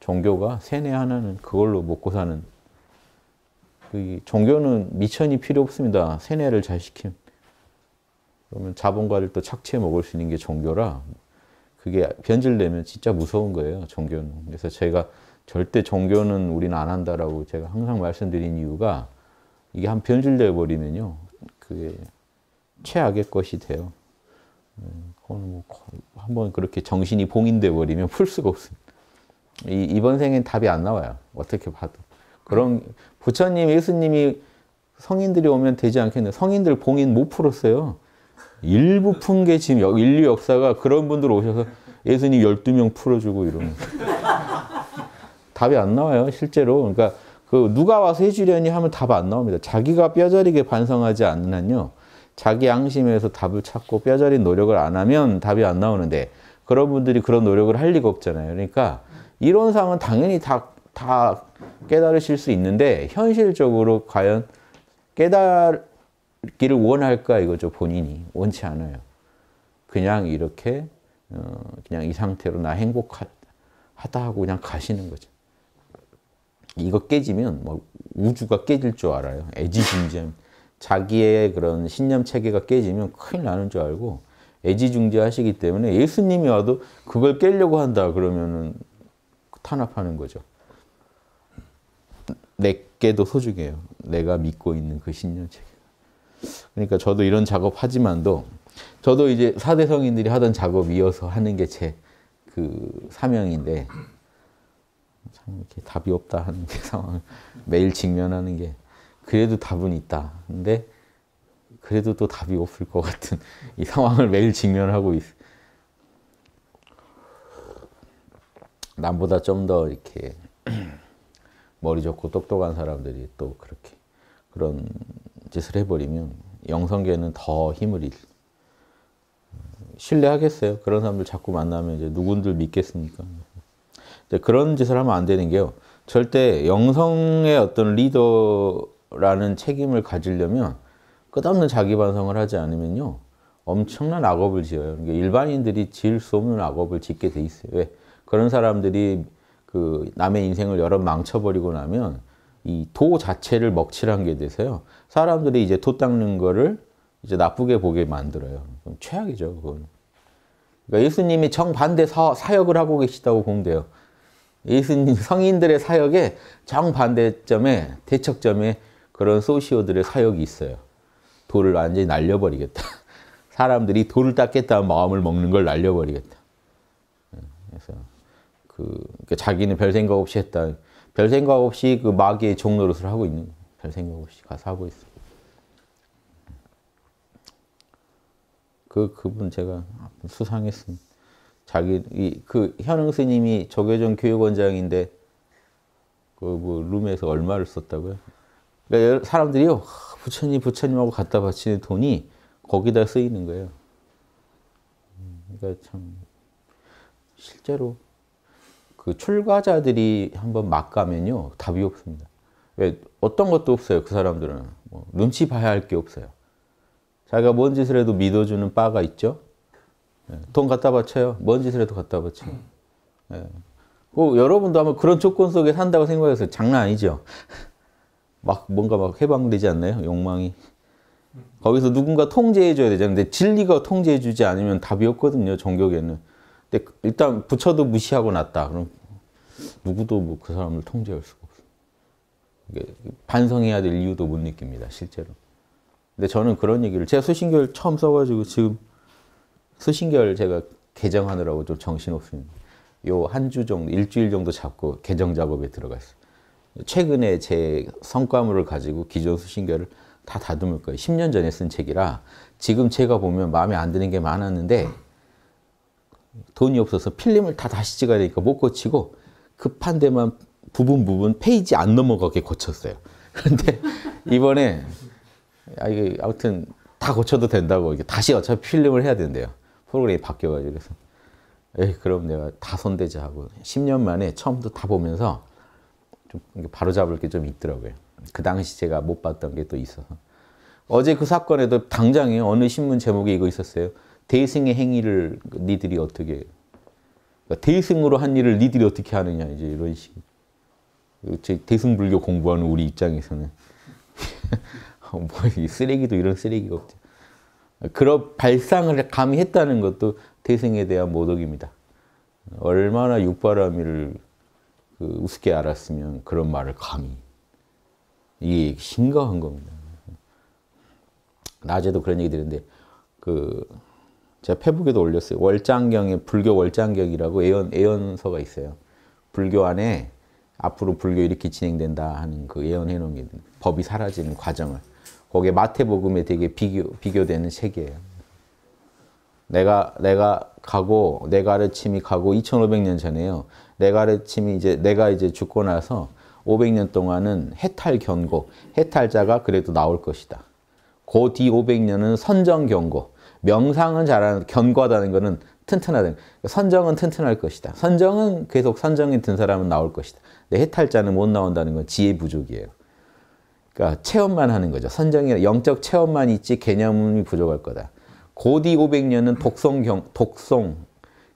종교가 세뇌 하는 그걸로 먹고 사는 그 종교는 미천이 필요 없습니다. 세뇌를 잘 시킴. 그러면 자본가를 또 착취해 먹을 수 있는 게 종교라 그게 변질되면 진짜 무서운 거예요. 종교는. 그래서 제가 절대 종교는 우리는 안 한다라고 제가 항상 말씀드린 이유가 이게 한 변질돼 버리면요. 그게 최악의 것이 돼요. 음, 뭐 한번 그렇게 정신이 봉인돼 버리면 풀 수가 없습니다. 이, 이번 생엔 답이 안 나와요. 어떻게 봐도. 그런 부처님, 예수님이 성인들이 오면 되지 않겠는데 성인들 봉인 못 풀었어요. 일부 푼 게 지금 인류 역사가 그런 분들 오셔서 예수님 12명 풀어주고 이러면 답이 안 나와요, 실제로. 그러니까 그 누가 와서 해주려니 하면 답 안 나옵니다. 자기가 뼈저리게 반성하지 않는 한요. 자기 양심에서 답을 찾고 뼈저린 노력을 안 하면 답이 안 나오는데 그런 분들이 그런 노력을 할 리가 없잖아요. 그러니까 이런 상황은 당연히 다, 다 깨달으실 수 있는데 현실적으로 과연 깨달기를 원할까 이거죠. 본인이 원치 않아요. 그냥 이렇게 어, 그냥 이 상태로 나 행복하다 하고 그냥 가시는 거죠. 이거 깨지면 뭐 우주가 깨질 줄 알아요. 애지중지함. 자기의 그런 신념 체계가 깨지면 큰일 나는 줄 알고 애지중지 하시기 때문에 예수님이 와도 그걸 깨려고 한다 그러면은 탄압하는 거죠. 내게도 소중해요. 내가 믿고 있는 그 신념 체계. 그러니까 저도 이런 작업 하지만도 저도 이제 4대 성인들이 하던 작업 이어서 하는 게 제 그 사명인데 참 이렇게 답이 없다 하는 게 상황 매일 직면하는 게 그래도 답은 있다. 근데 그래도 또 답이 없을 것 같은 이 상황을 매일 직면하고 있 남보다 좀 더 이렇게 머리 좋고 똑똑한 사람들이 또 그렇게 그런 짓을 해버리면 영성계는 더 힘을 잃. 신뢰하겠어요. 그런 사람들 자꾸 만나면 이제 누군들 믿겠습니까? 그런 짓을 하면 안 되는 게요. 절대 영성의 어떤 리더 라는 책임을 가지려면 끝없는 자기 반성을 하지 않으면요. 엄청난 악업을 지어요. 그러니까 일반인들이 지을 수 없는 악업을 짓게 돼 있어요. 왜? 그런 사람들이 그 남의 인생을 여러 망쳐버리고 나면 이 도 자체를 먹칠한 게 돼서요. 사람들이 이제 도 닦는 거를 이제 나쁘게 보게 만들어요. 최악이죠, 그건. 그러니까 예수님이 정반대 사, 역을 하고 계시다고 보면 돼요. 예수님 성인들의 사역의 정반대점에 대척점에 그런 소시오들의 사역이 있어요. 돌을 완전히 날려버리겠다. 사람들이 돌을 닦겠다는 마음을 먹는 걸 날려버리겠다. 그래서 그 그러니까 자기는 별 생각 없이 했다. 별 생각 없이 그 마귀의 종노릇을 하고 있는 거예요. 별 생각 없이 가서 하고 있어. 그 그분 제가 수상했습니다. 자기 이, 그 현흥 스님이 조계종 교육원장인데 그뭐 그 룸에서 얼마를 썼다고요? 그러니까 사람들이요, 어, 부처님, 부처님하고 갖다 바치는 돈이 거기다 쓰이는 거예요. 음, 그러니까 참, 실제로 그 출가자들이 한번 막 가면요, 답이 없습니다. 왜, 어떤 것도 없어요, 그 사람들은. 뭐 눈치 봐야 할 게 없어요. 자기가 뭔 짓을 해도 믿어주는 바가 있죠. 예, 돈 갖다 바쳐요. 뭔 짓을 해도 갖다 바쳐요. 예. 뭐, 여러분도 아마 그런 조건 속에 산다고 생각해서 장난 아니죠. 막 뭔가 막 해방되지 않나요? 욕망이. 거기서 누군가 통제해줘야 되잖아요. 근데 진리가 통제해주지 않으면 답이 없거든요. 종교계는. 근데 일단 부처도 무시하고 났다. 그럼 누구도 뭐 그 사람을 통제할 수가 없어요. 반성해야 될 이유도 못 느낍니다. 실제로. 근데 저는 그런 얘기를 제가 수신결 처음 써가지고 지금 수신결 제가 개정하느라고 좀 정신없습니다. 요 한 주 정도, 일주일 정도 잡고 개정 작업에 들어갔어요. 최근에 제 성과물을 가지고 기존 수신결을 다 다듬을 거예요. 10년 전에 쓴 책이라 지금 제가 보면 마음에 안 드는 게 많았는데 돈이 없어서 필름을 다 다시 찍어야 되니까 못 고치고 급한 데만 부분 부분 페이지 안 넘어가게 고쳤어요. 그런데 이번에 아 이게 아무튼 다 고쳐도 된다고 이게 다시 어차피 필름을 해야 된대요. 프로그램이 바뀌어가지고 그래서 에이 그럼 내가 다 손대자 하고 10년 만에 처음부터 다 보면서 좀 바로잡을 게 좀 있더라고요. 그 당시 제가 못 봤던 게 또 있어서. 어제 그 사건에도 당장에 어느 신문 제목에 이거 있었어요. 대승의 행위를 니들이 어떻게 그러니까 대승으로 한 일을 니들이 어떻게 하느냐 이제 이런 식. 제 대승 불교 공부하는 우리 입장에서는 뭐 쓰레기도 이런 쓰레기가 없죠. 그런 발상을 감히 했다는 것도 대승에 대한 모독입니다. 얼마나 육바라밀을 그 우습게 알았으면 그런 말을 감히. 이게 심각한 겁니다. 낮에도 그런 얘기 드는데 그 제가 페북에도 올렸어요. 월장경에 불교 월장경이라고 애연 애연서가 있어요. 불교 안에 앞으로 불교 이렇게 진행된다 하는 그 예언해 놓은 게 법이 사라지는 과정을 거기 마태복음에 되게 비교 비교되는 책이에요. 내가 내가 가고 내 가르침이 가고 2,500년 전에요. 내 가르침이 이제 내가 이제 죽고 나서 500년 동안은 해탈 경고, 해탈자가 그래도 나올 것이다. 그뒤 500년은 선정 경고, 명상은 잘하는, 견고하다는 것은 튼튼하다는 선정은 튼튼할 것이다. 선정은 계속 선정이 든 사람은 나올 것이다. 근데 해탈자는 못 나온다는 건 지혜 부족이에요. 그러니까 체험만 하는 거죠. 선정이 영적 체험만 있지 개념이 부족할 거다. 고디 500년은 독성 경, 독성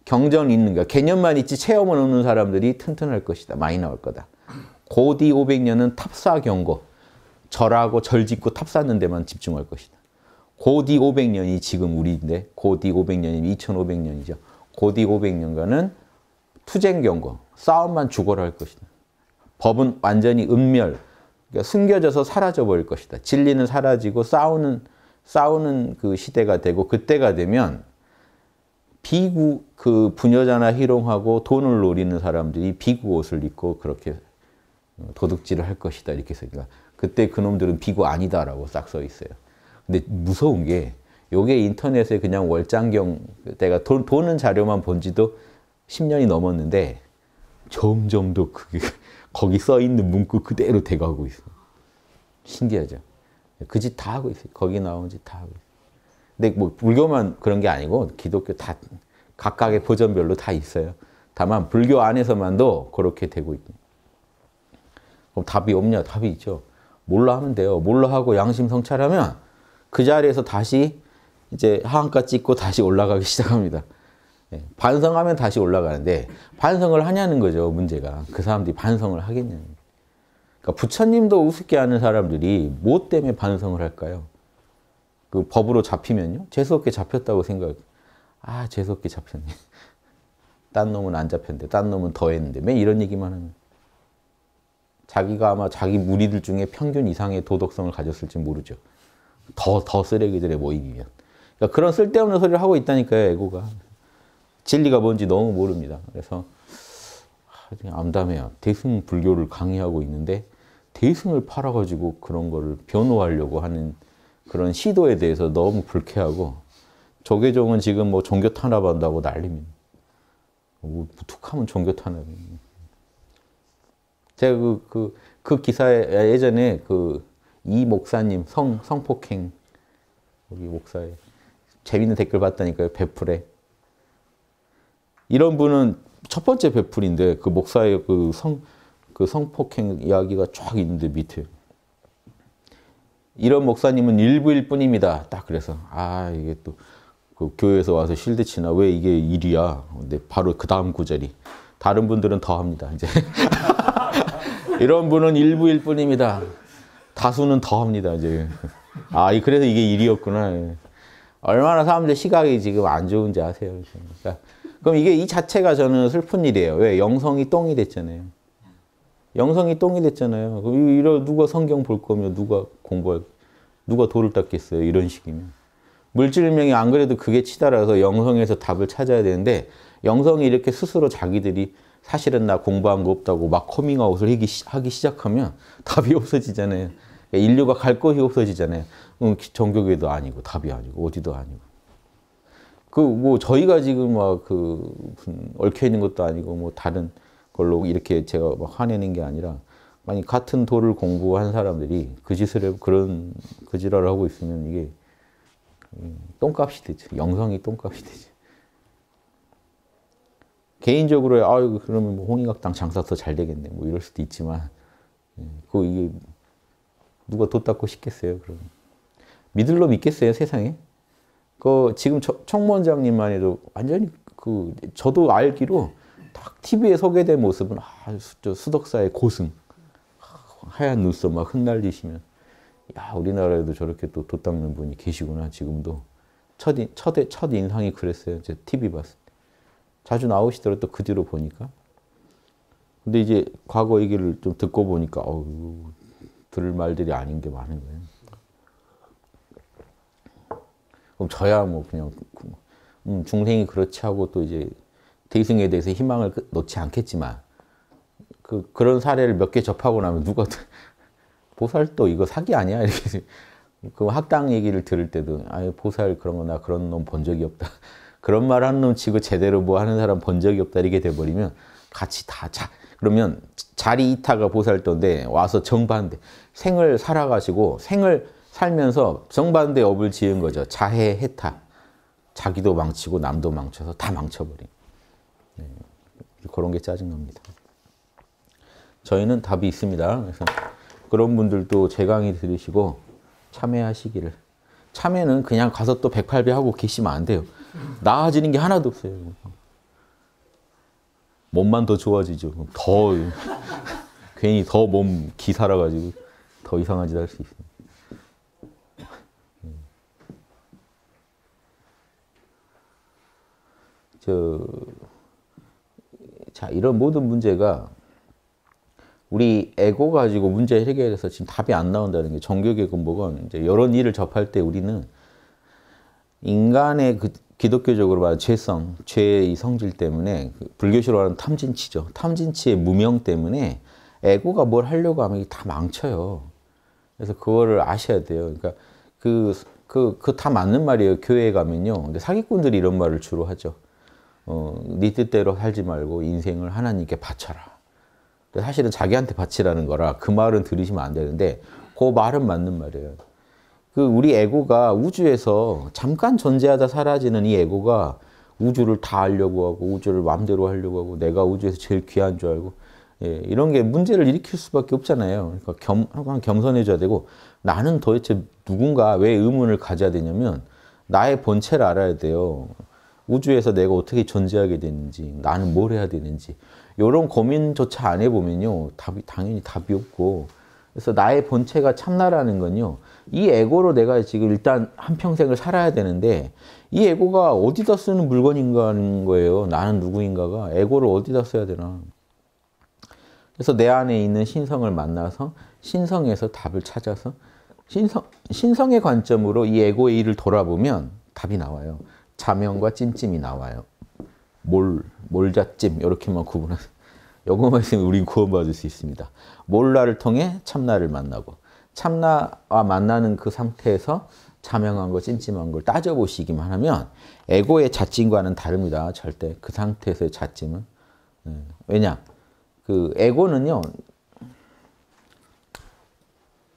경전 있는 거 개념만 있지 체험은 없는 사람들이 튼튼할 것이다. 많이 나올 거다. 고디 500년은 탑사 경고. 절하고 절 짓고 탑사는 데만 집중할 것이다. 고디 500년이 지금 우리인데 고디 500년이면 2500년이죠. 고디 500년간은 투쟁 경고, 싸움만 죽어라할 것이다. 법은 완전히 은멸, 그러니까 숨겨져서 사라져 버릴 것이다. 진리는 사라지고 싸우는 싸우는 그 시대가 되고 그때가 되면 비구 그 부녀자나 희롱하고 돈을 노리는 사람들이 비구 옷을 입고 그렇게 어, 도둑질을 할 것이다 이렇게 써니까 그때 그놈들은 비구 아니다라고 싹 써 있어요. 근데 무서운 게 요게 인터넷에 그냥 월장경 내가 돈, 도는 자료만 본 지도 10년이 넘었는데 점점 더 그게 거기 써 있는 문구 그대로 돼가고 있어. 신기하죠? 그 짓 다 하고 있어 거기 나온 짓 다 하고 있어 근데 뭐 불교만 그런 게 아니고 기독교 다 각각의 버전별로 다 있어요. 다만 불교 안에서만도 그렇게 되고 있습 그럼 답이 없냐? 답이 있죠. 몰라 하면 돼요. 몰라 하고 양심 성찰하면 그 자리에서 다시 이제 하한가 찍고 다시 올라가기 시작합니다. 예, 반성하면 다시 올라가는데 반성을 하냐는 거죠, 문제가. 그 사람들이 반성을 하겠냐는 그러니까 부처님도 우습게 하는 사람들이 뭐 때문에 반성을 할까요? 그 법으로 잡히면요. 재수없게 잡혔다고 생각해 아, 재수없게 잡혔네. 딴 놈은 안 잡혔는데, 딴 놈은 더 했는데. 맨 이런 얘기만 하면. 자기가 아마 자기 무리들 중에 평균 이상의 도덕성을 가졌을지 모르죠. 더, 더 쓰레기들의 모이기 그러니까 그런 쓸데없는 소리를 하고 있다니까요, 애고가. 진리가 뭔지 너무 모릅니다. 그래서, 아, 암담해요. 대승 불교를 강의하고 있는데, 대승을 팔아가지고 그런 거를 변호하려고 하는 그런 시도에 대해서 너무 불쾌하고 조계종은 지금 뭐 종교 탄압한다고 난립니다. 뭐무하면 종교 탄압입니다. 제가 그, 그, 그 기사에 예전에 그 이 목사님 성, 성폭행 우리 목사에 재밌는 댓글 봤다니까요. 베풀에. 이런 분은 첫 번째 베풀인데 그 목사의 그 성, 그 성폭행 이야기가 쫙 있는데 밑에 이런 목사님은 일부일 뿐입니다. 딱 그래서 아 이게 또그 교회에서 와서 실드 치나 왜 이게 일이야? 근데 바로 그 다음 구절이 다른 분들은 더 합니다. 이제 이런 분은 일부일 뿐입니다. 다수는 더 합니다. 이제 아 그래서 이게 일이었구나. 얼마나 사람들 시각이 지금 안 좋은지 아세요? 그러니까 그럼 이게 이 자체가 저는 슬픈 일이에요. 왜 영성이 똥이 됐잖아요. 영성이 똥이 됐잖아요. 이러 누가 성경 볼 거며 누가 공부할 누가 돌을 닦겠어요. 이런 식이면. 물질명이 안 그래도 그게 치달아서 영성에서 답을 찾아야 되는데 영성이 이렇게 스스로 자기들이 사실은 나 공부한 거 없다고 막 커밍아웃을 하기 시작하면 답이 없어지잖아요. 그러니까 인류가 갈 곳이 없어지잖아요. 종교계도 아니고 답이 아니고 어디도 아니고. 그 뭐 저희가 지금 막 그 얽혀 있는 것도 아니고 뭐 다른 걸로 이렇게 제가 막 화내는 게 아니라 아니 같은 도를 공부한 사람들이 그 짓을 해 그런 그 지랄을 하고 있으면 이게 음, 똥값이 되죠. 영성이 똥값이 되죠. 개인적으로 아유 그러면 뭐 홍익학당 장사 더 잘 되겠네 뭐 이럴 수도 있지만 그 이게 누가 돈 닦고 싶겠어요 그럼 믿을 놈 있겠어요 세상에 그 지금 청문장님만 해도 완전히 그 저도 알기로 딱 TV에 소개된 모습은 아, 저 수덕사의 고승. 아, 하얀 눈썹 막 흩날리시면 야 우리나라에도 저렇게 또돋닦는 분이 계시구나 지금도 첫, 인, 첫, 첫 인상이 그랬어요 제 TV 봤을 때 자주 나오시더라도 또그 뒤로 보니까 근데 이제 과거 얘기를 좀 듣고 보니까 어우 들을 말들이 아닌 게 많은 거예요 그럼 저야 뭐 그냥 그, 음, 중생이 그렇지 하고 또 이제 대승에 대해서 희망을 그, 놓지 않겠지만 그, 그런 사례를 몇 개 접하고 나면 누가 보살도 이거 사기 아니야? 이렇게 그 학당 얘기를 들을 때도 아예 보살 그런 거 나 그런 놈 본 적이 없다. 그런 말 하는 놈 치고 제대로 뭐 하는 사람 본 적이 없다 이렇게 돼버리면 같이 다 자, 그러면 자리 이타가 보살도인데 와서 정반대 생을 살아가시고 생을 살면서 정반대 업을 지은 거죠. 자해 해타 자기도 망치고 남도 망쳐서 다 망쳐버린. 그런 게 짜증납니다. 저희는 답이 있습니다. 그래서 그런 분들도 제 강의 들으시고 참여하시기를. 참여는 그냥 가서 또 108배 하고 계시면 안 돼요. 나아지는 게 하나도 없어요. 몸만 더 좋아지죠. 더 괜히 더 몸 기살아 가지고 더 이상한 짓할수있습니저 자, 이런 모든 문제가 우리 에고 가지고 문제 해결해서 지금 답이 안 나온다는 게 정교계 근본은 이제 이런 일을 접할 때 우리는 인간의 그 기독교적으로 봐하 죄성, 죄의 성질 때문에 그불교시으로 하는 탐진치죠. 탐진치의 무명 때문에 에고가 뭘 하려고 하면 이게 다 망쳐요. 그래서 그거를 아셔야 돼요. 그러니까 그, 그, 그 다 맞는 말이에요. 교회에 가면요. 근데 사기꾼들이 이런 말을 주로 하죠. 어, 네 뜻대로 살지 말고 인생을 하나님께 바쳐라. 사실은 자기한테 바치라는 거라 그 말은 들으시면 안 되는데 그 말은 맞는 말이에요. 그 우리 에고가 우주에서 잠깐 존재하다 사라지는 이 에고가 우주를 다 알려고 하고 우주를 마음대로 하려고 하고 내가 우주에서 제일 귀한 줄 알고 예, 이런 게 문제를 일으킬 수밖에 없잖아요. 그러니까 겸, 항상 겸손해져야 되고 나는 도대체 누군가 왜 의문을 가져야 되냐면 나의 본체를 알아야 돼요. 우주에서 내가 어떻게 존재하게 되는지, 나는 뭘 해야 되는지 이런 고민조차 안 해보면요. 답이 당연히 답이 없고 그래서 나의 본체가 참나라는 건요. 이 에고로 내가 지금 일단 한평생을 살아야 되는데 이 에고가 어디다 쓰는 물건인가 하는 거예요. 나는 누구인가가 에고를 어디다 써야 되나. 그래서 내 안에 있는 신성을 만나서 신성에서 답을 찾아서 신성, 신성의 관점으로 이 에고의 일을 돌아보면 답이 나와요. 자명과 찜찜이 나와요. 몰, 몰자찜 이렇게만 구분하 요것만 있으면 우리 구원받을 수 있습니다. 몰라를 통해 참나를 만나고 참나와 만나는 그 상태에서 자명한 거 찜찜한 걸 따져보시기만 하면 에고의 자찜과는 다릅니다. 절대 그 상태에서의 자찜은 네. 왜냐 그 에고는요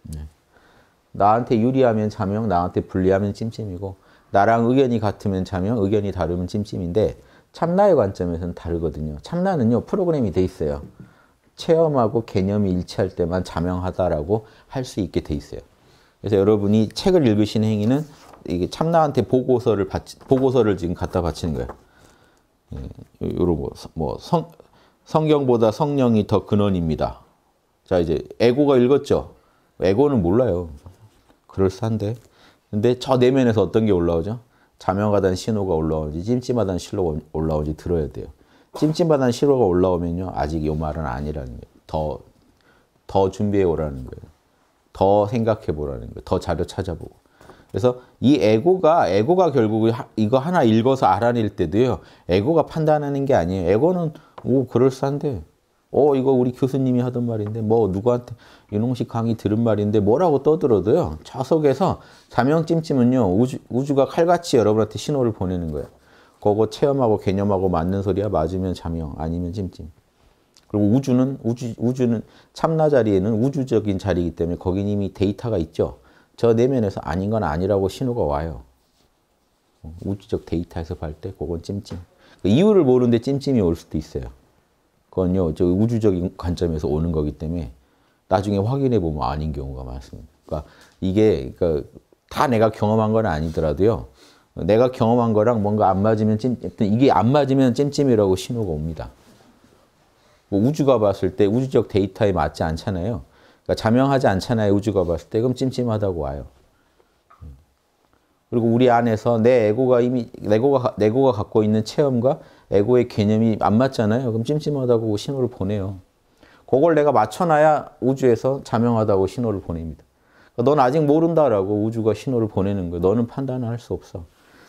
네. 나한테 유리하면 자명 나한테 불리하면 찜찜이고 나랑 의견이 같으면 참여, 의견이 다르면 찜찜인데 참나의 관점에서는 다르거든요. 참나는요 프로그램이 돼 있어요. 체험하고 개념이 일치할 때만 자명하다라고 할 수 있게 돼 있어요. 그래서 여러분이 책을 읽으시 행위는 이게 참나한테 보고서를 받치, 보고서를 지금 갖다 바치는 거예요. 요로 예, 뭐성 성경보다 성령이 더 근원입니다. 자 이제 에고가 읽었죠. 에고는 몰라요. 그럴싸한데. 근데 저 내면에서 어떤 게 올라오죠? 자명하다는 신호가 올라오지 찜찜하다는 신호가 올라오지 들어야 돼요. 찜찜하다는 신호가 올라오면요. 아직 요 말은 아니라는 거예요. 더, 더 준비해 오라는 거예요. 더 생각해 보라는 거예요. 더 자료 찾아보고. 그래서 이 에고가 에고가 결국 이거 하나 읽어서 알아낼 때도요. 에고가 판단하는 게 아니에요. 에고는 오 그럴싸한데 어, 이거 우리 교수님이 하던 말인데, 뭐, 누구한테, 윤홍식 강의 들은 말인데, 뭐라고 떠들어도요, 좌석에서 자명찜찜은요, 우주, 우주가 칼같이 여러분한테 신호를 보내는 거예요. 그거 체험하고 개념하고 맞는 소리야, 맞으면 자명, 아니면 찜찜. 그리고 우주는, 우주, 우주는, 참나 자리에는 우주적인 자리이기 때문에 거긴 이미 데이터가 있죠. 저 내면에서 아닌 건 아니라고 신호가 와요. 어, 우주적 데이터에서 볼 때, 그건 찜찜. 그 이유를 모르는데 찜찜이 올 수도 있어요. 그건요, 저 우주적인 관점에서 오는 거기 때문에 나중에 확인해 보면 아닌 경우가 많습니다. 그러니까 이게 그러니까 다 내가 경험한 건 아니더라도요. 내가 경험한 거랑 뭔가 안 맞으면 찜, 이게 안 맞으면 찜찜이라고 신호가 옵니다. 뭐 우주가 봤을 때 우주적 데이터에 맞지 않잖아요. 그러니까 자명하지 않잖아요. 우주가 봤을 때 그럼 찜찜하다고 와요. 그리고 우리 안에서 내 에고가 이미 내고가 내고가 갖고 있는 체험과 에고의 개념이 안 맞잖아요. 그럼 찜찜하다고 신호를 보내요. 그걸 내가 맞춰놔야 우주에서 자명하다고 신호를 보냅니다. 그러니까 넌 아직 모른다라고 우주가 신호를 보내는 거예요. 너는 판단을 할 수 없어.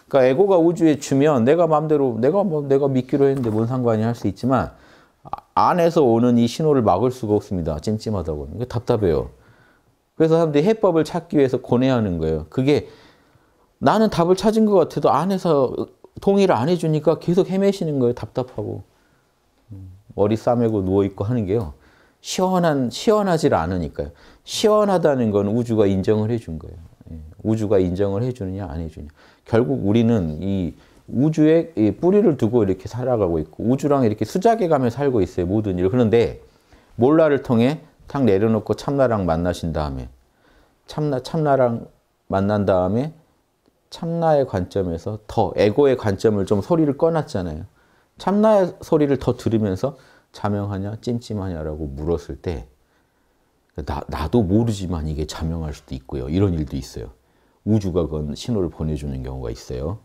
그러니까 에고가 우주에 주면 내가 마음대로 내가 뭐 내가 믿기로 했는데 뭔 상관이 할 수 있지만 아, 안에서 오는 이 신호를 막을 수가 없습니다. 찜찜하다고. 그 답답해요. 그래서 사람들이 해법을 찾기 위해서 고뇌하는 거예요. 그게 나는 답을 찾은 것 같아도 안에서 통일을 안 해주니까 계속 헤매시는 거예요. 답답하고. 음, 머리 싸매고 누워있고 하는 게요. 시원한, 시원하질 않으니까요. 시원하다는 건 우주가 인정을 해준 거예요. 예, 우주가 인정을 해주느냐, 안 해주냐. 느 결국 우리는 이우주의이 뿌리를 두고 이렇게 살아가고 있고, 우주랑 이렇게 수작에가며 살고 있어요. 모든 일. 그런데 몰라를 통해 탁 내려놓고 참나랑 만나신 다음에, 참나, 참나랑 만난 다음에 참나의 관점에서 더 에고의 관점을 좀 소리를 꺼놨잖아요. 참나의 소리를 더 들으면서 자명하냐 찜찜하냐라고 물었을 때 나, 나도 모르지만 이게 자명할 수도 있고요. 이런 일도 있어요. 우주가 그건 신호를 보내주는 경우가 있어요.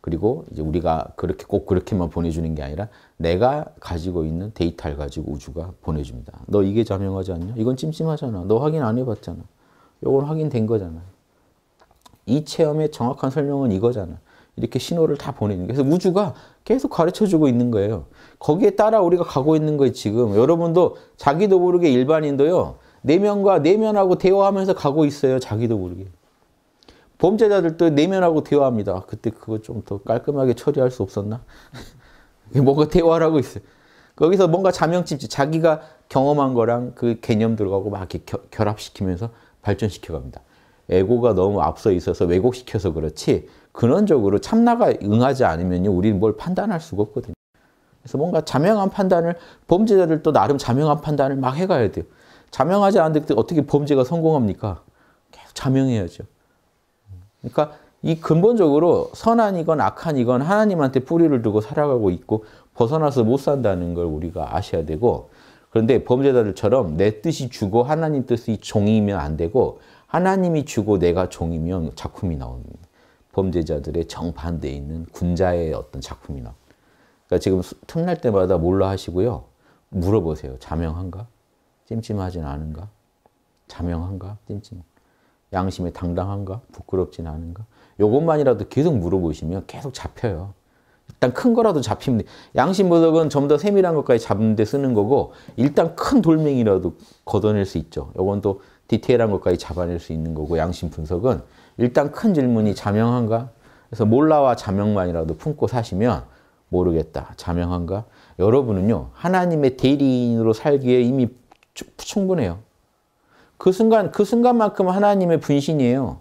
그리고 이제 우리가 그렇게 꼭 그렇게만 보내주는 게 아니라 내가 가지고 있는 데이터를 가지고 우주가 보내줍니다. 너 이게 자명하지 않냐? 이건 찜찜하잖아. 너 확인 안 해봤잖아. 이건 확인된 거잖아. 이 체험의 정확한 설명은 이거잖아. 이렇게 신호를 다 보내는 거예요. 그래서 우주가 계속 가르쳐주고 있는 거예요. 거기에 따라 우리가 가고 있는 거예요, 지금. 여러분도 자기도 모르게 일반인도요. 내면과 네 내면하고 네 대화하면서 가고 있어요, 자기도 모르게. 범죄자들도 내면하고 네 대화합니다. 그때 그거 좀 더 깔끔하게 처리할 수 없었나? 뭔가 대화를 하고 있어요. 거기서 뭔가 자명집지, 자기가 경험한 거랑 그 개념 들어고막 이렇게 결합시키면서 발전시켜갑니다. 에고가 너무 앞서 있어서 왜곡시켜서 그렇지 근원적으로 참나가 응하지 않으면 우리는 뭘 판단할 수가 없거든요. 그래서 뭔가 자명한 판단을 범죄자들 또 나름 자명한 판단을 막 해가야 돼요. 자명하지 않은데 어떻게 범죄가 성공합니까? 계속 자명해야죠. 그러니까 이 근본적으로 선한이건 악한이건 하나님한테 뿌리를 두고 살아가고 있고 벗어나서 못 산다는 걸 우리가 아셔야 되고 그런데 범죄자들처럼 내 뜻이 주고 하나님 뜻이 종이면 안 되고 하나님이 주고 내가 종이면 작품이 나옵니다. 범죄자들의 정반대에 있는 군자의 어떤 작품이 나 그러니까 지금 틈날 때마다 몰라 하시고요. 물어보세요. 자명한가? 찜찜하진 않은가? 자명한가? 찜찜. 양심에 당당한가? 부끄럽진 않은가? 요것만이라도 계속 물어보시면 계속 잡혀요. 일단 큰 거라도 잡히면 양심 보석은 좀 더 세밀한 것까지 잡는 데 쓰는 거고 일단 큰 돌멩이라도 걷어낼 수 있죠. 요건 또 디테일한 것까지 잡아낼 수 있는 거고 양심 분석은 일단 큰 질문이 자명한가? 그래서 몰라와 자명만이라도 품고 사시면 모르겠다. 자명한가? 여러분은요. 하나님의 대리인으로 살기에 이미 충분해요. 그 순간 그 순간만큼 하나님의 분신이에요.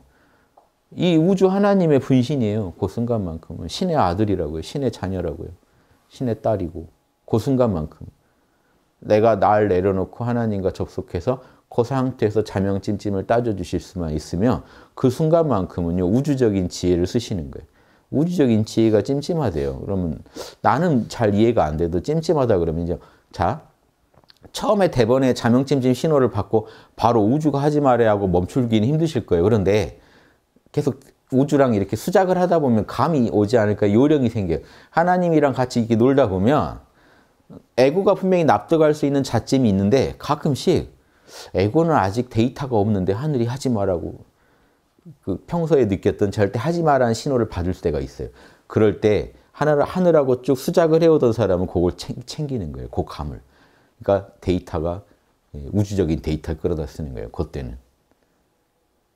이 우주 하나님의 분신이에요. 그 순간만큼은 신의 아들이라고요. 신의 자녀라고요. 신의 딸이고 그 순간만큼 내가 날 내려놓고 하나님과 접속해서 그 상태에서 자명찜찜을 따져주실 수만 있으며 그 순간만큼은요 우주적인 지혜를 쓰시는 거예요. 우주적인 지혜가 찜찜하대요. 그러면 나는 잘 이해가 안 돼도 찜찜하다 그러면 이제 자 처음에 대번에 자명찜찜 신호를 받고 바로 우주가 하지 말아야 하고 멈출기는 힘드실 거예요. 그런데 계속 우주랑 이렇게 수작을 하다 보면 감이 오지 않을까 요령이 생겨요. 하나님이랑 같이 이렇게 놀다 보면 애고가 분명히 납득할 수 있는 자찜이 있는데 가끔씩 에고는 아직 데이터가 없는데 하늘이 하지 마라고 그 평소에 느꼈던 절대 하지 마라는 신호를 받을 때가 있어요. 그럴 때하늘 하늘하고 쭉 수작을 해오던 사람은 그걸 챙, 기는 거예요. 그 감을. 그러니까 데이터가 예, 우주적인 데이터를 끌어다 쓰는 거예요. 그때는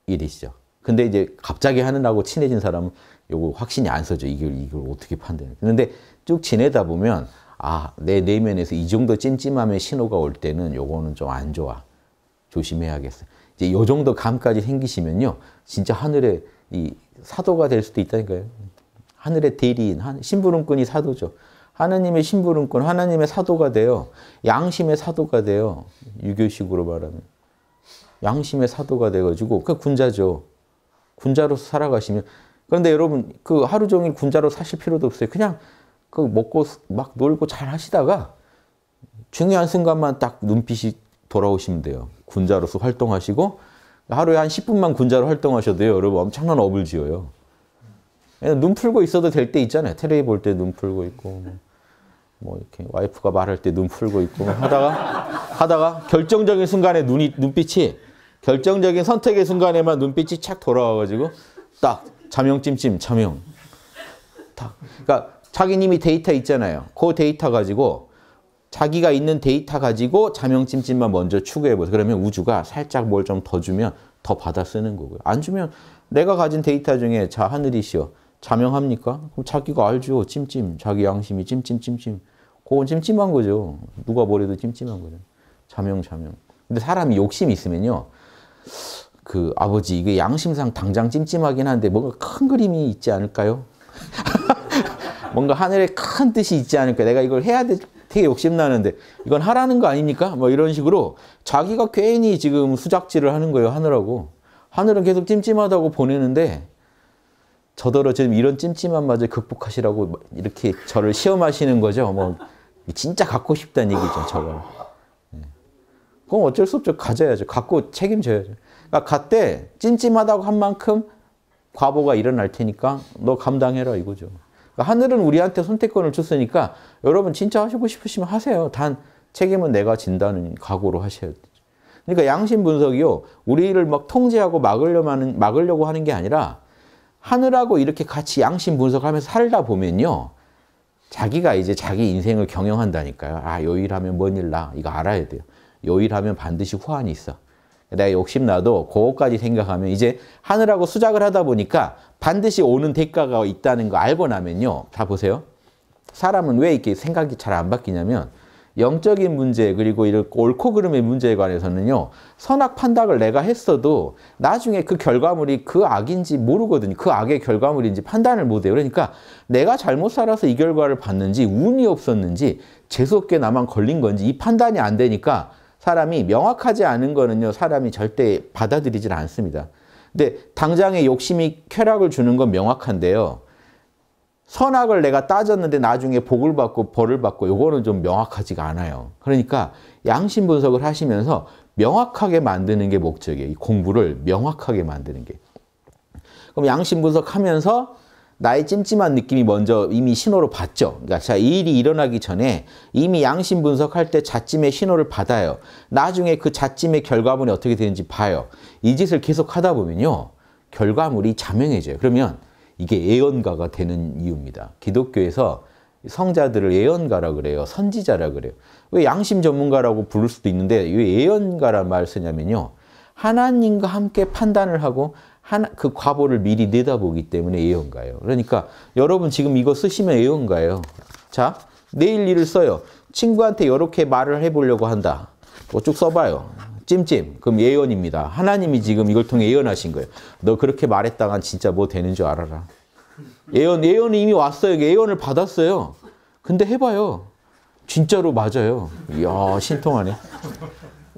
일이시죠. 근데 이제 갑자기 하늘하고 친해진 사람은 요거 확신이 안 서죠. 이걸 이걸 어떻게 판단해? 그런데 쭉 지내다 보면 아, 내 내면에서 이 정도 찜찜함의 신호가 올 때는 요거는 좀 안 좋아. 조심해야겠어요. 이제 요 정도 감까지 생기시면요. 진짜 하늘의 이 사도가 될 수도 있다니까요. 하늘의 대리인, 신부름꾼이 사도죠. 하나님의 신부름꾼, 하나님의 사도가 돼요. 양심의 사도가 돼요. 유교식으로 말하면. 양심의 사도가 돼가지고, 그 군자죠. 군자로서 살아가시면. 그런데 여러분, 그 하루 종일 군자로 사실 필요도 없어요. 그냥 그 먹고 막 놀고 잘 하시다가 중요한 순간만 딱 눈빛이 돌아오시면 돼요. 군자로서 활동하시고 하루에 한 10분만 군자로 활동하셔도요. 여러분 엄청난 업을 지어요. 예, 눈 풀고 있어도 될 때 있잖아요. 테레비 볼 때 눈 풀고 있고 뭐, 뭐 이렇게 와이프가 말할 때 눈 풀고 있고 뭐 하다가 하다가 결정적인 순간에 눈이 눈빛이 결정적인 선택의 순간에만 눈빛이 착 돌아와가지고 딱 자명 찜찜 자명 딱 그러니까 자기님이 데이터 있잖아요. 그 데이터 가지고 자기가 있는 데이터 가지고 자명찜찜만 먼저 추구해보세요. 그러면 우주가 살짝 뭘 좀 더 주면 더 받아 쓰는 거고요. 안 주면 내가 가진 데이터 중에 자 하늘이시여 자명합니까? 그럼 자기가 알죠. 찜찜. 자기 양심이 찜찜찜찜. 그건 찜찜한 거죠. 누가 뭐래도 찜찜한 거죠. 자명 자명. 근데 사람이 욕심이 있으면요. 그 아버지 이게 양심상 당장 찜찜하긴 한데 뭔가 큰 그림이 있지 않을까요? 뭔가 하늘에 큰 뜻이 있지 않을까 내가 이걸 해야 될 되게 욕심나는데 이건 하라는 거 아닙니까? 뭐 이런 식으로 자기가 괜히 지금 수작질을 하는 거예요. 하늘하고. 하늘은 계속 찜찜하다고 보내는데 저더러 지금 이런 찜찜함마저 극복하시라고 이렇게 저를 시험하시는 거죠. 뭐 진짜 갖고 싶다는 얘기죠. 저걸. 네. 그럼 어쩔 수 없죠. 가져야죠. 갖고 책임져야죠. 그러니까 갔대 찜찜하다고 한 만큼 과보가 일어날 테니까 너 감당해라 이거죠. 그러니까 하늘은 우리한테 선택권을 줬으니까 여러분 진짜 하시고 싶으시면 하세요. 단 책임은 내가 진다는 각오로 하셔야 돼요. 그러니까 양심 분석이요. 우리를 막 통제하고 막으려고 하는, 막으려고 하는 게 아니라 하늘하고 이렇게 같이 양심 분석하면서 살다 보면요. 자기가 이제 자기 인생을 경영한다니까요. 아, 요 일하면 뭔 일 나. 이거 알아야 돼요. 요 일하면 반드시 후환이 있어. 내가 욕심나도 그거까지 생각하면 이제 하늘하고 수작을 하다 보니까 반드시 오는 대가가 있다는 거 알고 나면요. 다 보세요. 사람은 왜 이렇게 생각이 잘 안 바뀌냐면 영적인 문제 그리고 이런 옳고 그름의 문제에 관해서는요. 선악 판단을 내가 했어도 나중에 그 결과물이 그 악인지 모르거든요. 그 악의 결과물인지 판단을 못해요. 그러니까 내가 잘못 살아서 이 결과를 봤는지 운이 없었는지 재수없게 나만 걸린 건지 이 판단이 안 되니까 사람이 명확하지 않은 거는요. 사람이 절대 받아들이질 않습니다. 근데 당장의 욕심이 쾌락을 주는 건 명확한데요. 선악을 내가 따졌는데 나중에 복을 받고 벌을 받고 요거는 좀 명확하지가 않아요. 그러니까 양심 분석을 하시면서 명확하게 만드는 게 목적이에요. 이 공부를 명확하게 만드는 게. 그럼 양심 분석하면서 나의 찜찜한 느낌이 먼저 이미 신호로 받죠 그러니까 자, 이 일이 일어나기 전에 이미 양심 분석할 때 자찜의 신호를 받아요. 나중에 그 자찜의 결과물이 어떻게 되는지 봐요. 이 짓을 계속 하다 보면요. 결과물이 자명해져요. 그러면 이게 예언가가 되는 이유입니다. 기독교에서 성자들을 예언가라 그래요. 선지자라 그래요. 왜 양심 전문가라고 부를 수도 있는데 왜 예언가란 말 쓰냐면요. 하나님과 함께 판단을 하고 하나, 그 과보를 미리 내다보기 때문에 예언가요. 그러니까 여러분 지금 이거 쓰시면 예언가요. 자, 내일 일을 써요. 친구한테 이렇게 말을 해보려고 한다. 뭐쭉 써봐요. 찜찜. 그럼 예언입니다. 하나님이 지금 이걸 통해 예언하신 거예요. 너 그렇게 말했다간 진짜 뭐 되는 줄 알아라. 예언, 예언이 이미 왔어요. 예언을 받았어요. 근데 해봐요. 진짜로 맞아요. 이야, 신통하네.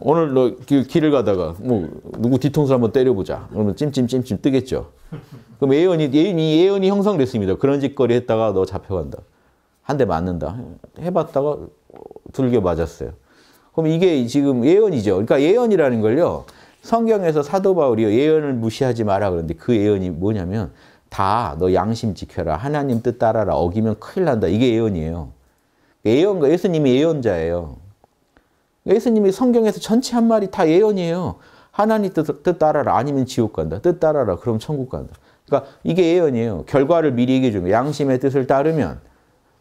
오늘 너 그 길, 을 가다가 뭐 누구 뒤통수 한번 때려보자. 그러면 찜찜찜찜 뜨겠죠. 그럼 예언이 예언이 예언이 형성됐습니다. 그런 짓거리 했다가 너 잡혀간다. 한 대 맞는다. 해봤다가 들겨 맞았어요. 그럼 이게 지금 예언이죠. 그러니까 예언이라는 걸요. 성경에서 사도 바울이 예언을 무시하지 마라 그런데 그 예언이 뭐냐면 다 너 양심 지켜라 하나님 뜻 따라라 어기면 큰일 난다 이게 예언이에요. 예언가 예수님이 예언자예요. 예수님이 성경에서 전체 한 말이 다 예언이에요. 하나님 뜻, 뜻 따라라 아니면 지옥 간다. 뜻 따라라 그럼 천국 간다. 그러니까 이게 예언이에요. 결과를 미리 얘기해 주면 양심의 뜻을 따르면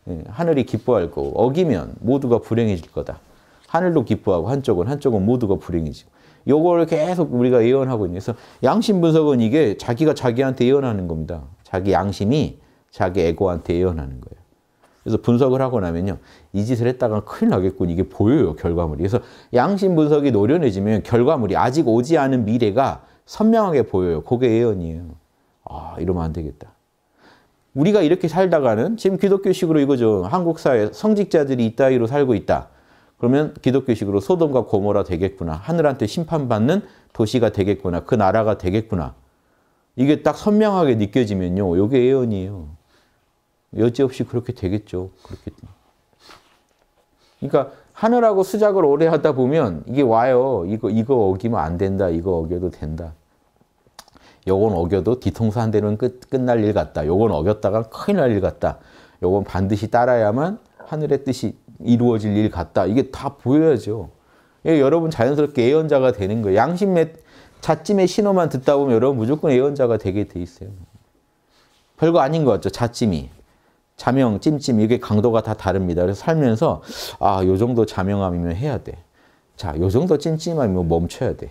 예, 하늘이 기뻐할 거고 어기면 모두가 불행해질 거다. 하늘도 기뻐하고 한쪽은 한쪽은 모두가 불행해지고 요걸 계속 우리가 예언하고 있는 그래서 양심 분석은 이게 자기가 자기한테 예언하는 겁니다. 자기 양심이 자기 에고한테 예언하는 거예요. 그래서 분석을 하고 나면요. 이 짓을 했다가 큰일 나겠군. 이게 보여요, 결과물이. 그래서 양심 분석이 노련해지면 결과물이 아직 오지 않은 미래가 선명하게 보여요. 그게 예언이에요. 아, 이러면 안 되겠다. 우리가 이렇게 살다가는 지금 기독교식으로 이거죠. 한국 사회 성직자들이 이따위로 살고 있다. 그러면 기독교식으로 소돔과 고모라 되겠구나. 하늘한테 심판받는 도시가 되겠구나. 그 나라가 되겠구나. 이게 딱 선명하게 느껴지면요. 이게 예언이에요. 여지없이 그렇게 되겠죠. 그렇게. 그러니까 하늘하고 수작을 오래 하다 보면 이게 와요. 이거 이거 어기면 안 된다. 이거 어겨도 된다. 요건 어겨도 뒤통수 한 대는 끝, 끝날 일 같다. 요건 어겼다가 큰일 날 일 같다. 요건 반드시 따라야만 하늘의 뜻이 이루어질 일 같다. 이게 다 보여야죠. 예, 여러분 자연스럽게 예언자가 되는 거예요. 양심의 자찜의 신호만 듣다 보면 여러분 무조건 예언자가 되게 돼 있어요. 별거 아닌 것 같죠, 자찜이. 자명, 찜찜 이게 강도가 다 다릅니다. 그래서 살면서 아, 요 정도 자명함이면 해야 돼. 자, 요 정도 찜찜함이면 멈춰야 돼.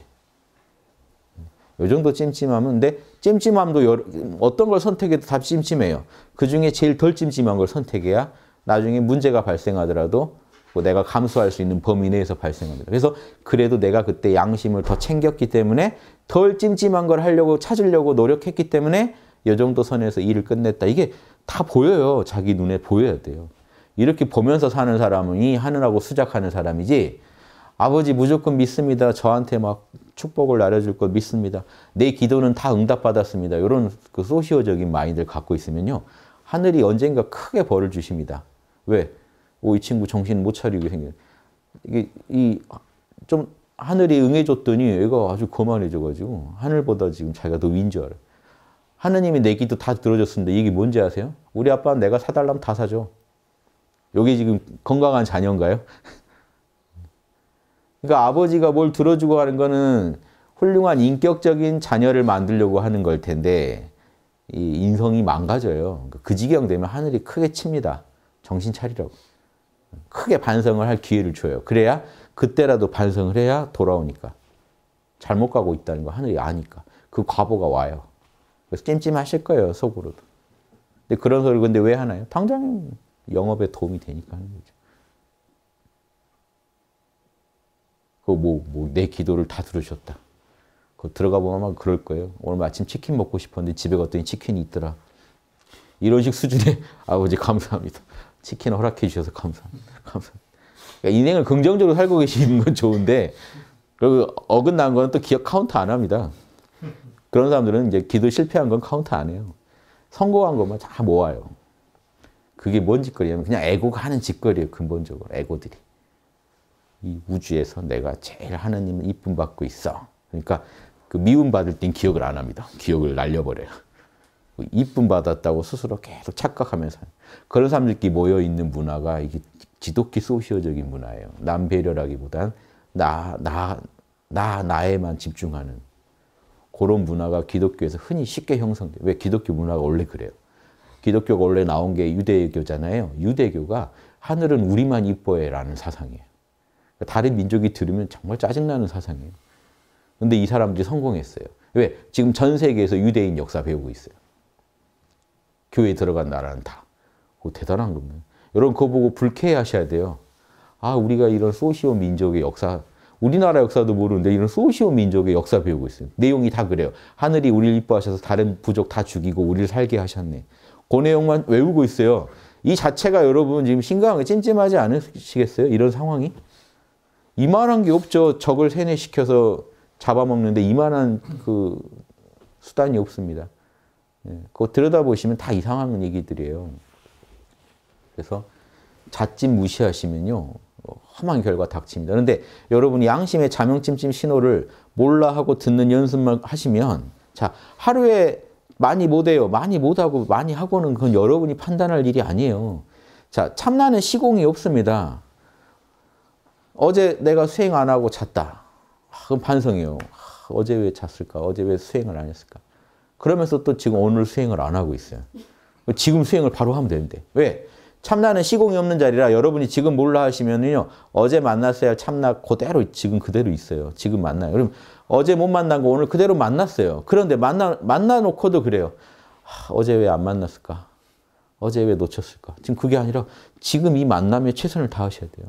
요 정도 찜찜함은 근데 찜찜함도 여러, 어떤 걸 선택해도 다 찜찜해요. 그중에 제일 덜 찜찜한 걸 선택해야 나중에 문제가 발생하더라도 뭐 내가 감수할 수 있는 범위 내에서 발생합니다. 그래서 그래도 내가 그때 양심을 더 챙겼기 때문에 덜 찜찜한 걸 하려고 찾으려고 노력했기 때문에 요 정도 선에서 일을 끝냈다. 이게 다 보여요. 자기 눈에 보여야 돼요. 이렇게 보면서 사는 사람이 하느라고 수작하는 사람이지 아버지 무조건 믿습니다. 저한테 막 축복을 나려줄 걸 믿습니다. 내 기도는 다 응답받았습니다. 이런 그 소시오적인 마인드를 갖고 있으면요. 하늘이 언젠가 크게 벌을 주십니다. 왜? 오, 이 친구 정신 못 차리게 생겨. 이게, 이, 좀, 하늘이 응해줬더니 애가 아주 거만해져가지고, 하늘보다 지금 자기가 더 위인 줄알아 하느님이 내 기도 다 들어줬습니다. 이게 뭔지 아세요? 우리 아빠 내가 사달라면 다 사죠. 요게 지금 건강한 자녀인가요? 그러니까 아버지가 뭘 들어주고 하는 거는 훌륭한 인격적인 자녀를 만들려고 하는 걸 텐데 이 인성이 망가져요. 그러니까 그 지경 되면 하늘이 크게 칩니다. 정신 차리라고. 크게 반성을 할 기회를 줘요. 그래야 그때라도 반성을 해야 돌아오니까. 잘못 가고 있다는 거 하늘이 아니까. 그 과보가 와요. 그래서 찜찜하실 거예요, 속으로도. 근데 그런 소리 근데 왜 하나요? 당장 영업에 도움이 되니까 하는 거죠. 그 뭐, 뭐, 내 기도를 다 들으셨다. 그 들어가 보면 막 그럴 거예요. 오늘 마침 치킨 먹고 싶었는데 집에 갔더니 치킨이 있더라. 이런 식 수준의 아버지 감사합니다. 치킨 허락해 주셔서 감사합니다. 감사합니다. 그러니까 인생을 긍정적으로 살고 계시는 건 좋은데 그리고 어긋난 건 또 기억 카운트 안 합니다. 그런 사람들은 이제 기도 실패한 건 카운트 안 해요. 성공한 것만 다 모아요. 그게 뭔 짓거리냐면 그냥 에고가 하는 짓거리예요. 근본적으로 에고들이. 이 우주에서 내가 제일 하나님은 이쁨 받고 있어. 그러니까 그 미움 받을 땐 기억을 안 합니다. 기억을 날려버려요. 뭐 이쁨 받았다고 스스로 계속 착각하면서 그런 사람들끼리 모여 있는 문화가 이게 지독히 소시오적인 문화예요. 남 배려라기보단 나 나 나 나에만 집중하는 그런 문화가 기독교에서 흔히 쉽게 형성돼요. 왜 기독교 문화가 원래 그래요. 기독교가 원래 나온 게 유대교잖아요. 유대교가 하늘은 우리만 이뻐해라는 사상이에요. 그러니까 다른 민족이 들으면 정말 짜증나는 사상이에요. 근데 이 사람들이 성공했어요. 왜? 지금 전 세계에서 유대인 역사 배우고 있어요. 교회에 들어간 나라는 다. 그 대단한 겁니다. 여러분 그거 보고 불쾌해하셔야 돼요. 아 우리가 이런 소시오 민족의 역사 우리나라 역사도 모르는데 이런 소시오 민족의 역사 배우고 있어요. 내용이 다 그래요. 하늘이 우리를 이뻐하셔서 다른 부족 다 죽이고 우리를 살게 하셨네. 그 내용만 외우고 있어요. 이 자체가 여러분 지금 심각하게 찜찜하지 않으시겠어요? 이런 상황이? 이만한 게 없죠. 적을 세뇌시켜서 잡아먹는데 이만한 그 수단이 없습니다. 예, 그거 들여다보시면 다 이상한 얘기들이에요. 그래서 잣집 무시하시면요. 험한 결과 닥칩니다. 그런데 여러분 이 양심의 자명찜찜 신호를 몰라 하고 듣는 연습만 하시면 자 하루에 많이 못해요. 많이 못하고 많이 하고는 그건 여러분이 판단할 일이 아니에요. 자 참나는 시공이 없습니다. 어제 내가 수행 안 하고 잤다. 아, 그럼반성해에요 아, 어제 왜 잤을까? 어제 왜 수행을 안 했을까? 그러면서 또 지금 오늘 수행을 안 하고 있어요. 지금 수행을 바로 하면 되는데. 왜? 참나는 시공이 없는 자리라 여러분이 지금 몰라 하시면요. 어제 만났어야 참나 그대로 지금 그대로 있어요. 지금 만나요. 그럼 어제 못 만난 거 오늘 그대로 만났어요. 그런데 만나, 만나놓고도 그래요. 하, 어제 왜 안 만났을까? 어제 왜 놓쳤을까? 지금 그게 아니라 지금 이 만남에 최선을 다하셔야 돼요.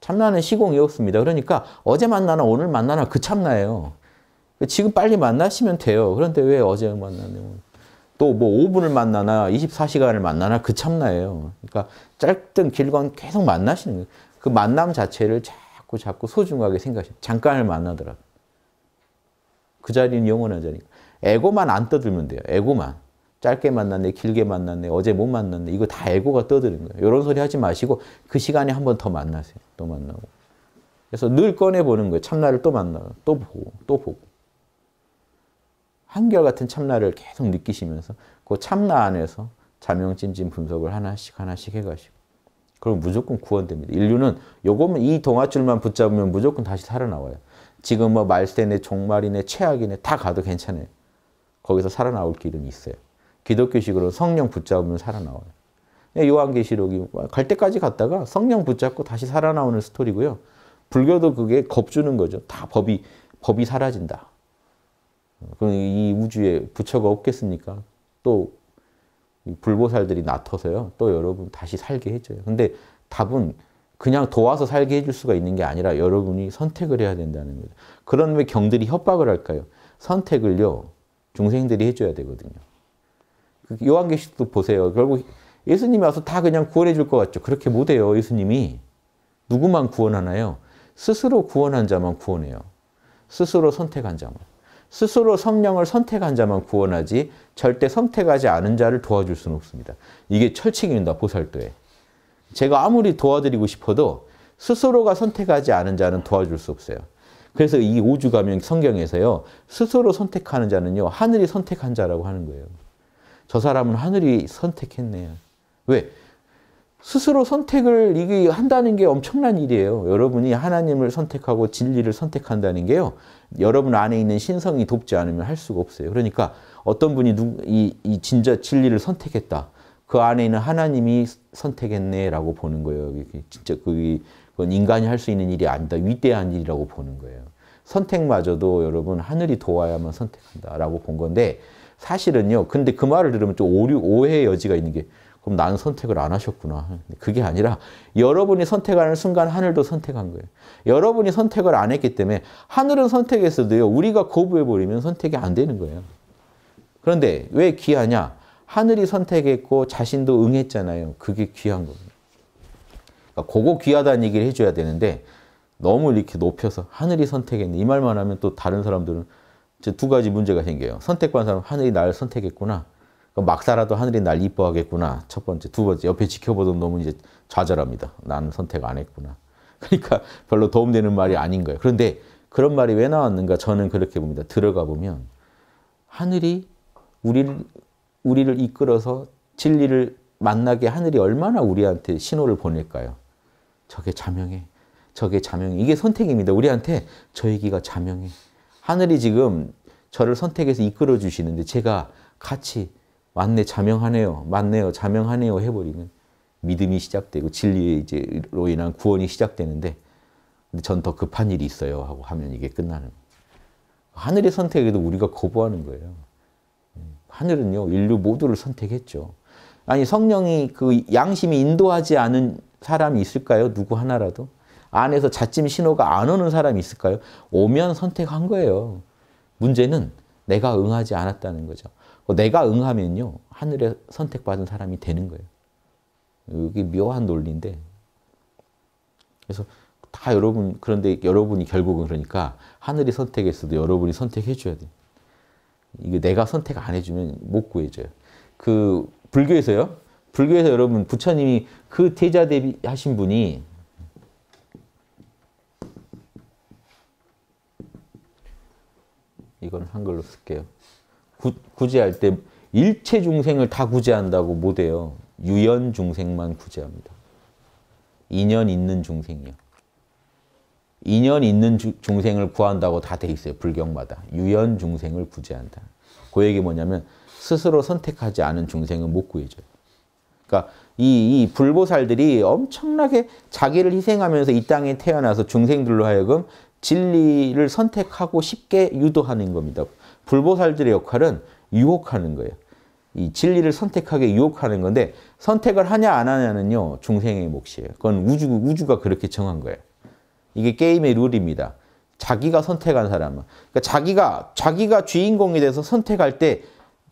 참나는 시공이 없습니다. 그러니까 어제 만나나 오늘 만나나 그 참나예요. 지금 빨리 만나시면 돼요. 그런데 왜 어제 만나냐 또뭐 5분을 만나나 24시간을 만나나 그 참나예요. 그러니까 짧든 길건 계속 만나시는 거예요. 그 만남 자체를 자꾸 자꾸 소중하게 생각하시 잠깐을 만나더라도. 그 자리는 영원한 자니까. 에고만 안 떠들면 돼요. 에고만. 짧게 만났네, 길게 만났네, 어제 못 만났네. 이거 다 에고가 떠드는 거예요. 이런 소리 하지 마시고 그 시간에 한 번 더 만나세요. 또 만나고. 그래서 늘 꺼내보는 거예요. 참나를 또 만나고, 또 보고, 또 보고. 한결같은 참나를 계속 느끼시면서 그 참나 안에서 자명찜찜 분석을 하나씩 하나씩 해가시고 그럼 무조건 구원됩니다. 인류는 요거면 이 동아줄만 붙잡으면 무조건 다시 살아나와요. 지금 뭐 말세네, 종말이네, 최악이네 다 가도 괜찮아요. 거기서 살아나올 길은 있어요. 기독교식으로 성령 붙잡으면 살아나와요. 예, 요한계시록이 갈 때까지 갔다가 성령 붙잡고 다시 살아나오는 스토리고요. 불교도 그게 겁주는 거죠. 다 법이 법이 사라진다. 그건 이 우주에 부처가 없겠습니까? 또 불보살들이 나터서요. 또 여러분 다시 살게 해줘요. 근데 답은 그냥 도와서 살게 해줄 수가 있는 게 아니라 여러분이 선택을 해야 된다는 거죠. 그런 왜 경들이 협박을 할까요? 선택을요. 중생들이 해줘야 되거든요. 그 요한계시도 보세요. 결국 예수님이 와서 다 그냥 구원해 줄 것 같죠. 그렇게 못해요. 예수님이. 누구만 구원하나요? 스스로 구원한 자만 구원해요. 스스로 선택한 자만. 스스로 성령을 선택한 자만 구원하지 절대 선택하지 않은 자를 도와줄 수는 없습니다. 이게 철칙입니다. 보살도에. 제가 아무리 도와드리고 싶어도 스스로가 선택하지 않은 자는 도와줄 수 없어요. 그래서 이 오주가명 성경에서요. 스스로 선택하는 자는요. 하늘이 선택한 자라고 하는 거예요. 저 사람은 하늘이 선택했네요. 왜? 스스로 선택을 이게 한다는 게 엄청난 일이에요. 여러분이 하나님을 선택하고 진리를 선택한다는 게요. 여러분 안에 있는 신성이 돕지 않으면 할 수가 없어요. 그러니까 어떤 분이 이, 이 진짜 진리를 선택했다. 그 안에 있는 하나님이 선택했네라고 보는 거예요. 진짜 그게 그건 인간이 할 수 있는 일이 아니다. 위대한 일이라고 보는 거예요. 선택마저도 여러분 하늘이 도와야만 선택한다라고 본 건데 사실은요. 근데 그 말을 들으면 좀 오류 오해의 여지가 있는 게 그럼 나는 선택을 안 하셨구나. 그게 아니라 여러분이 선택하는 순간 하늘도 선택한 거예요. 여러분이 선택을 안 했기 때문에 하늘은 선택했어도요. 우리가 거부해버리면 선택이 안 되는 거예요. 그런데 왜 귀하냐? 하늘이 선택했고 자신도 응했잖아요. 그게 귀한 겁니다. 그러니까 그거 귀하다는 얘기를 해줘야 되는데 너무 이렇게 높여서 하늘이 선택했네. 이 말만 하면 또 다른 사람들은 두 가지 문제가 생겨요. 선택받은 사람은 하늘이 나를 선택했구나. 막사라도 하늘이 날 이뻐하겠구나. 첫 번째. 두 번째. 옆에 지켜보던 놈은 이제 좌절합니다. 나는 선택 안 했구나. 그러니까 별로 도움되는 말이 아닌 거예요. 그런데 그런 말이 왜 나왔는가? 저는 그렇게 봅니다. 들어가 보면 하늘이 우리를, 우리를 이끌어서 진리를 만나게 하늘이 얼마나 우리한테 신호를 보낼까요? 저게 자명해. 저게 자명해. 이게 선택입니다. 우리한테 저 얘기가 자명해. 하늘이 지금 저를 선택해서 이끌어 주시는데 제가 같이 맞네 자명하네요. 맞네요. 자명하네요. 해버리면 믿음이 시작되고 진리의 이제 인한 구원이 시작되는데 전 더 급한 일이 있어요 하고 하면 이게 끝나는 하늘의 선택에도 우리가 거부하는 거예요. 하늘은요 인류 모두를 선택했죠. 아니 성령이 그 양심이 인도하지 않은 사람이 있을까요? 누구 하나라도 안에서 자침 신호가 안 오는 사람이 있을까요? 오면 선택한 거예요. 문제는 내가 응하지 않았다는 거죠. 뭐 내가 응하면요. 하늘에 선택받은 사람이 되는 거예요. 이게 묘한 논리인데. 그래서 다 여러분, 그런데 여러분이 결국은 그러니까 하늘이 선택했어도 여러분이 선택해줘야 돼 이게 내가 선택 안 해주면 못 구해져요. 그 불교에서요. 불교에서 여러분 부처님이 그 태자 대비 하신 분이 이건 한글로 쓸게요. 구, 구제할 때 일체 중생을 다 구제한다고 못해요. 유연 중생만 구제합니다. 인연 있는 중생이요. 인연 있는 주, 중생을 구한다고 다 돼 있어요. 불경마다. 유연 중생을 구제한다. 그 얘기 뭐냐면 스스로 선택하지 않은 중생은 못 구해줘요. 그러니까 이, 이, 불보살들이 엄청나게 자기를 희생하면서 이 땅에 태어나서 중생들로 하여금 진리를 선택하고 쉽게 유도하는 겁니다. 불보살들의 역할은 유혹하는 거예요. 이 진리를 선택하게 유혹하는 건데 선택을 하냐 안 하냐는요 중생의 몫이에요. 그건 우주 우주가 그렇게 정한 거예요. 이게 게임의 룰입니다. 자기가 선택한 사람은 그러니까 자기가 자기가 주인공이 돼서 선택할 때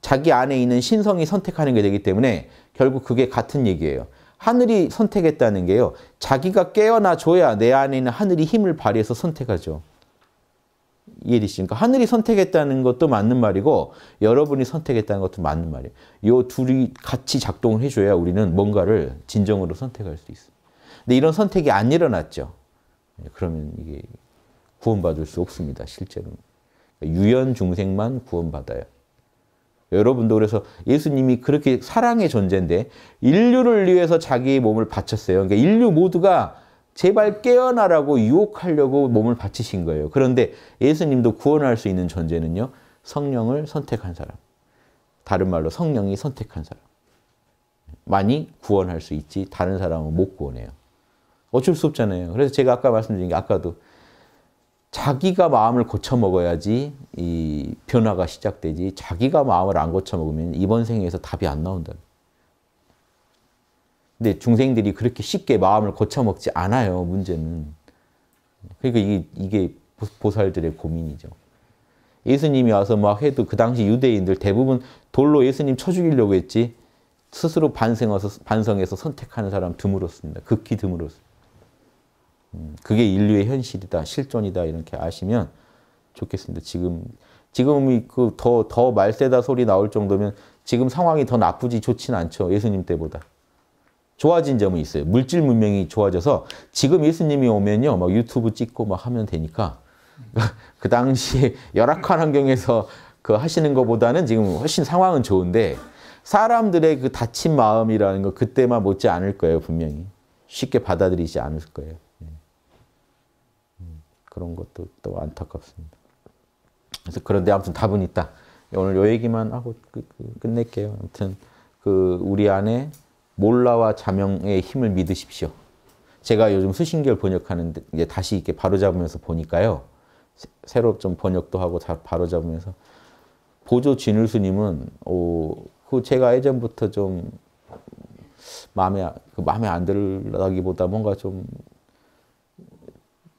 자기 안에 있는 신성이 선택하는 게 되기 때문에 결국 그게 같은 얘기예요. 하늘이 선택했다는 게요. 자기가 깨어나 줘야 내 안에 있는 하늘이 힘을 발휘해서 선택하죠. 이해되시니까 그러니까 하늘이 선택했다는 것도 맞는 말이고 여러분이 선택했다는 것도 맞는 말이에요. 요 둘이 같이 작동을 해줘야 우리는 뭔가를 진정으로 선택할 수 있어요. 근데 이런 선택이 안 일어났죠. 예, 그러면 이게 구원받을 수 없습니다. 실제로 그러니까 유연 중생만 구원받아요. 여러분도 그래서 예수님이 그렇게 사랑의 존재인데 인류를 위해서 자기 몸을 바쳤어요. 그러니까 인류 모두가 제발 깨어나라고 유혹하려고 몸을 바치신 거예요. 그런데 예수님도 구원할 수 있는 존재는요. 성령을 선택한 사람. 다른 말로 성령이 선택한 사람. 많이 구원할 수 있지 다른 사람은 못 구원해요. 어쩔 수 없잖아요. 그래서 제가 아까 말씀드린 게 아까도 자기가 마음을 고쳐먹어야지 이 변화가 시작되지 자기가 마음을 안 고쳐먹으면 이번 생에서 답이 안 나온다. 근데 중생들이 그렇게 쉽게 마음을 고쳐먹지 않아요, 문제는. 그러니까 이게, 이게 보살들의 고민이죠. 예수님이 와서 막 해도 그 당시 유대인들 대부분 돌로 예수님 쳐 죽이려고 했지 스스로 반성해서, 반성해서 선택하는 사람 드물었습니다. 극히 드물었습니다. 음, 그게 인류의 현실이다, 실존이다 이렇게 아시면 좋겠습니다. 지금 지금이 그 더 더 말세다 소리 나올 정도면 지금 상황이 더 나쁘지 좋진 않죠. 예수님 때보다. 좋아진 점은 있어요. 물질 문명이 좋아져서 지금 예수님이 오면요. 막 유튜브 찍고 막 하면 되니까 그당시 열악한 환경에서 그 하시는 것보다는 지금 훨씬 상황은 좋은데 사람들의 그 다친 마음이라는 거 그때만 못지 않을 거예요. 분명히. 쉽게 받아들이지 않을 거예요. 네. 음, 그런 것도 또 안타깝습니다. 그래서 그런데 아무튼 답은 있다. 오늘 요 얘기만 하고 끝낼게요. 아무튼 그 우리 안에 몰라와 자명의 힘을 믿으십시오. 제가 요즘 수신결 번역하는데 이제 다시 이렇게 바로잡으면서 보니까요. 새로 좀 번역도 하고 다 바로잡으면서 보조 진울스님은 어, 그 제가 예전부터 좀 마음에 그 마음에 안 들다기보다 뭔가 좀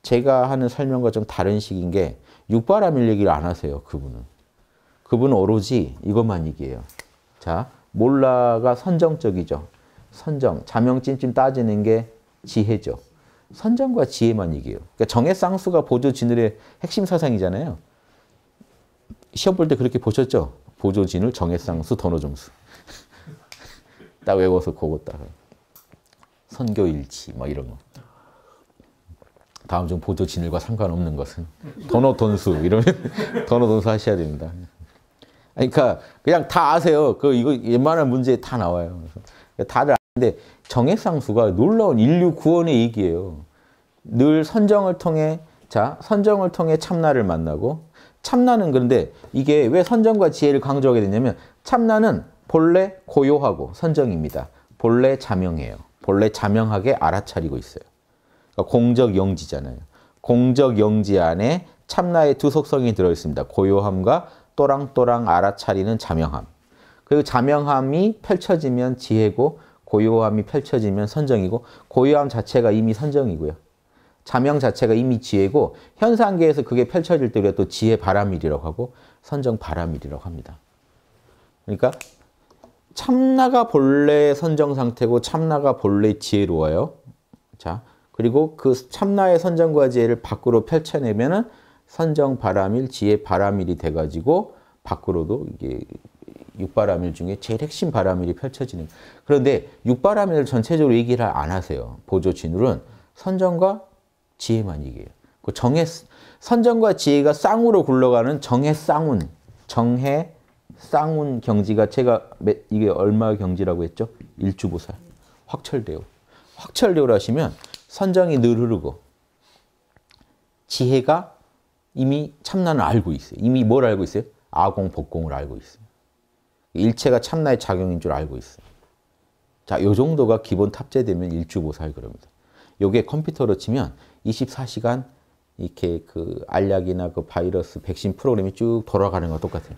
제가 하는 설명과 좀 다른 식인 게 육바라밀 얘기를 안 하세요. 그분은 그분은 오로지 이것만 얘기해요. 자 몰라가 선정적이죠. 선정, 자명찜찜 따지는 게 지혜죠. 선정과 지혜만 이겨요. 그러니까 정의 쌍수가 보조 진을의 핵심 사상이잖아요. 시험 볼 때 그렇게 보셨죠? 보조 진을, 정의 쌍수, 더노 점수. 딱 외워서 그거 딱. 선교 일치, 뭐 이런 거. 다음 중 보조 진일과 상관없는 것은 더노 돈수 이러면 더노 돈수 하셔야 됩니다. 그러니까 그냥 다 아세요. 그 이거 웬만한 문제에 다 나와요. 다들 근데 정액상수가 놀라운 인류 구원의 이기예요. 늘 선정을 통해 자 선정을 통해 참나를 만나고 참나는 그런데 이게 왜 선정과 지혜를 강조하게 되냐면 참나는 본래 고요하고 선정입니다. 본래 자명해요. 본래 자명하게 알아차리고 있어요. 그러니까 공적 영지잖아요. 공적 영지 안에 참나의 두 속성이 들어있습니다. 고요함과 또랑또랑 알아차리는 자명함. 그리고 자명함이 펼쳐지면 지혜고 고요함이 펼쳐지면 선정이고 고요함 자체가 이미 선정이고요. 자명 자체가 이미 지혜고 현상계에서 그게 펼쳐질 때 우리가 또 지혜 바람일이라고 하고 선정 바람일이라고 합니다. 그러니까 참나가 본래 선정 상태고 참나가 본래 지혜로워요. 자, 그리고 그 참나의 선정과 지혜를 밖으로 펼쳐내면은 선정 바람일, 지혜 바람일이 돼가지고 밖으로도 이게 육바라밀 중에 제일 핵심 바라밀이 펼쳐지는. 그런데 6바라밀을 전체적으로 얘기를 안 하세요. 보조 진울은 선정과 지혜만 얘기해요. 그 정의, 선정과 지혜가 쌍으로 굴러가는 정의 쌍운, 정해 쌍운 경지가 제가 이게 얼마 경지라고 했죠? 일주보살, 확철대오. 확철대오를 하시면 선정이 늘 흐르고 지혜가 이미 참나는 알고 있어요. 이미 뭘 알고 있어요? 아공, 복공을 알고 있어요. 일체가 참나의 작용인 줄 알고 있어. 요 자, 요 정도가 기본 탑재되면 일주보살 그럽니다. 요게 컴퓨터로 치면 24시간 이렇게 그 알약이나 그 바이러스 백신 프로그램이 쭉 돌아가는 거 똑같아요.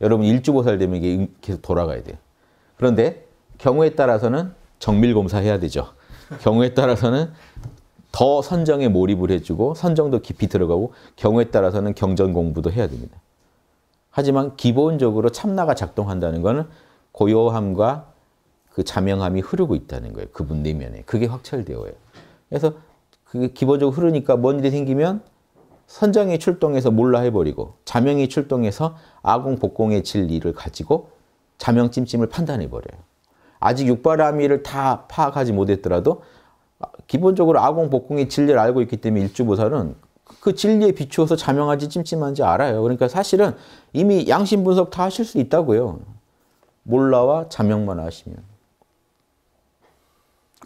여러분 일주보살 되면 이게 계속 돌아가야 돼요. 그런데 경우에 따라서는 정밀 검사해야 되죠. 경우에 따라서는 더 선정에 몰입을 해주고 선정도 깊이 들어가고 경우에 따라서는 경전 공부도 해야 됩니다. 하지만 기본적으로 참나가 작동한다는 것은 고요함과 그 자명함이 흐르고 있다는 거예요. 그분 내면에. 그게 확철되어요. 그래서 그게 기본적으로 흐르니까 뭔 일이 생기면 선정이 출동해서 몰라 해버리고 자명이 출동해서 아공 복공의 진리를 가지고 자명 찜찜을 판단해버려요. 아직 육바라미를 다 파악하지 못했더라도 기본적으로 아공 복공의 진리를 알고 있기 때문에 일주보살은 그 진리에 비추어서 자명한지 찜찜한지 알아요. 그러니까 사실은 이미 양심 분석 다 하실 수 있다고요. 몰라와 자명만 하시면.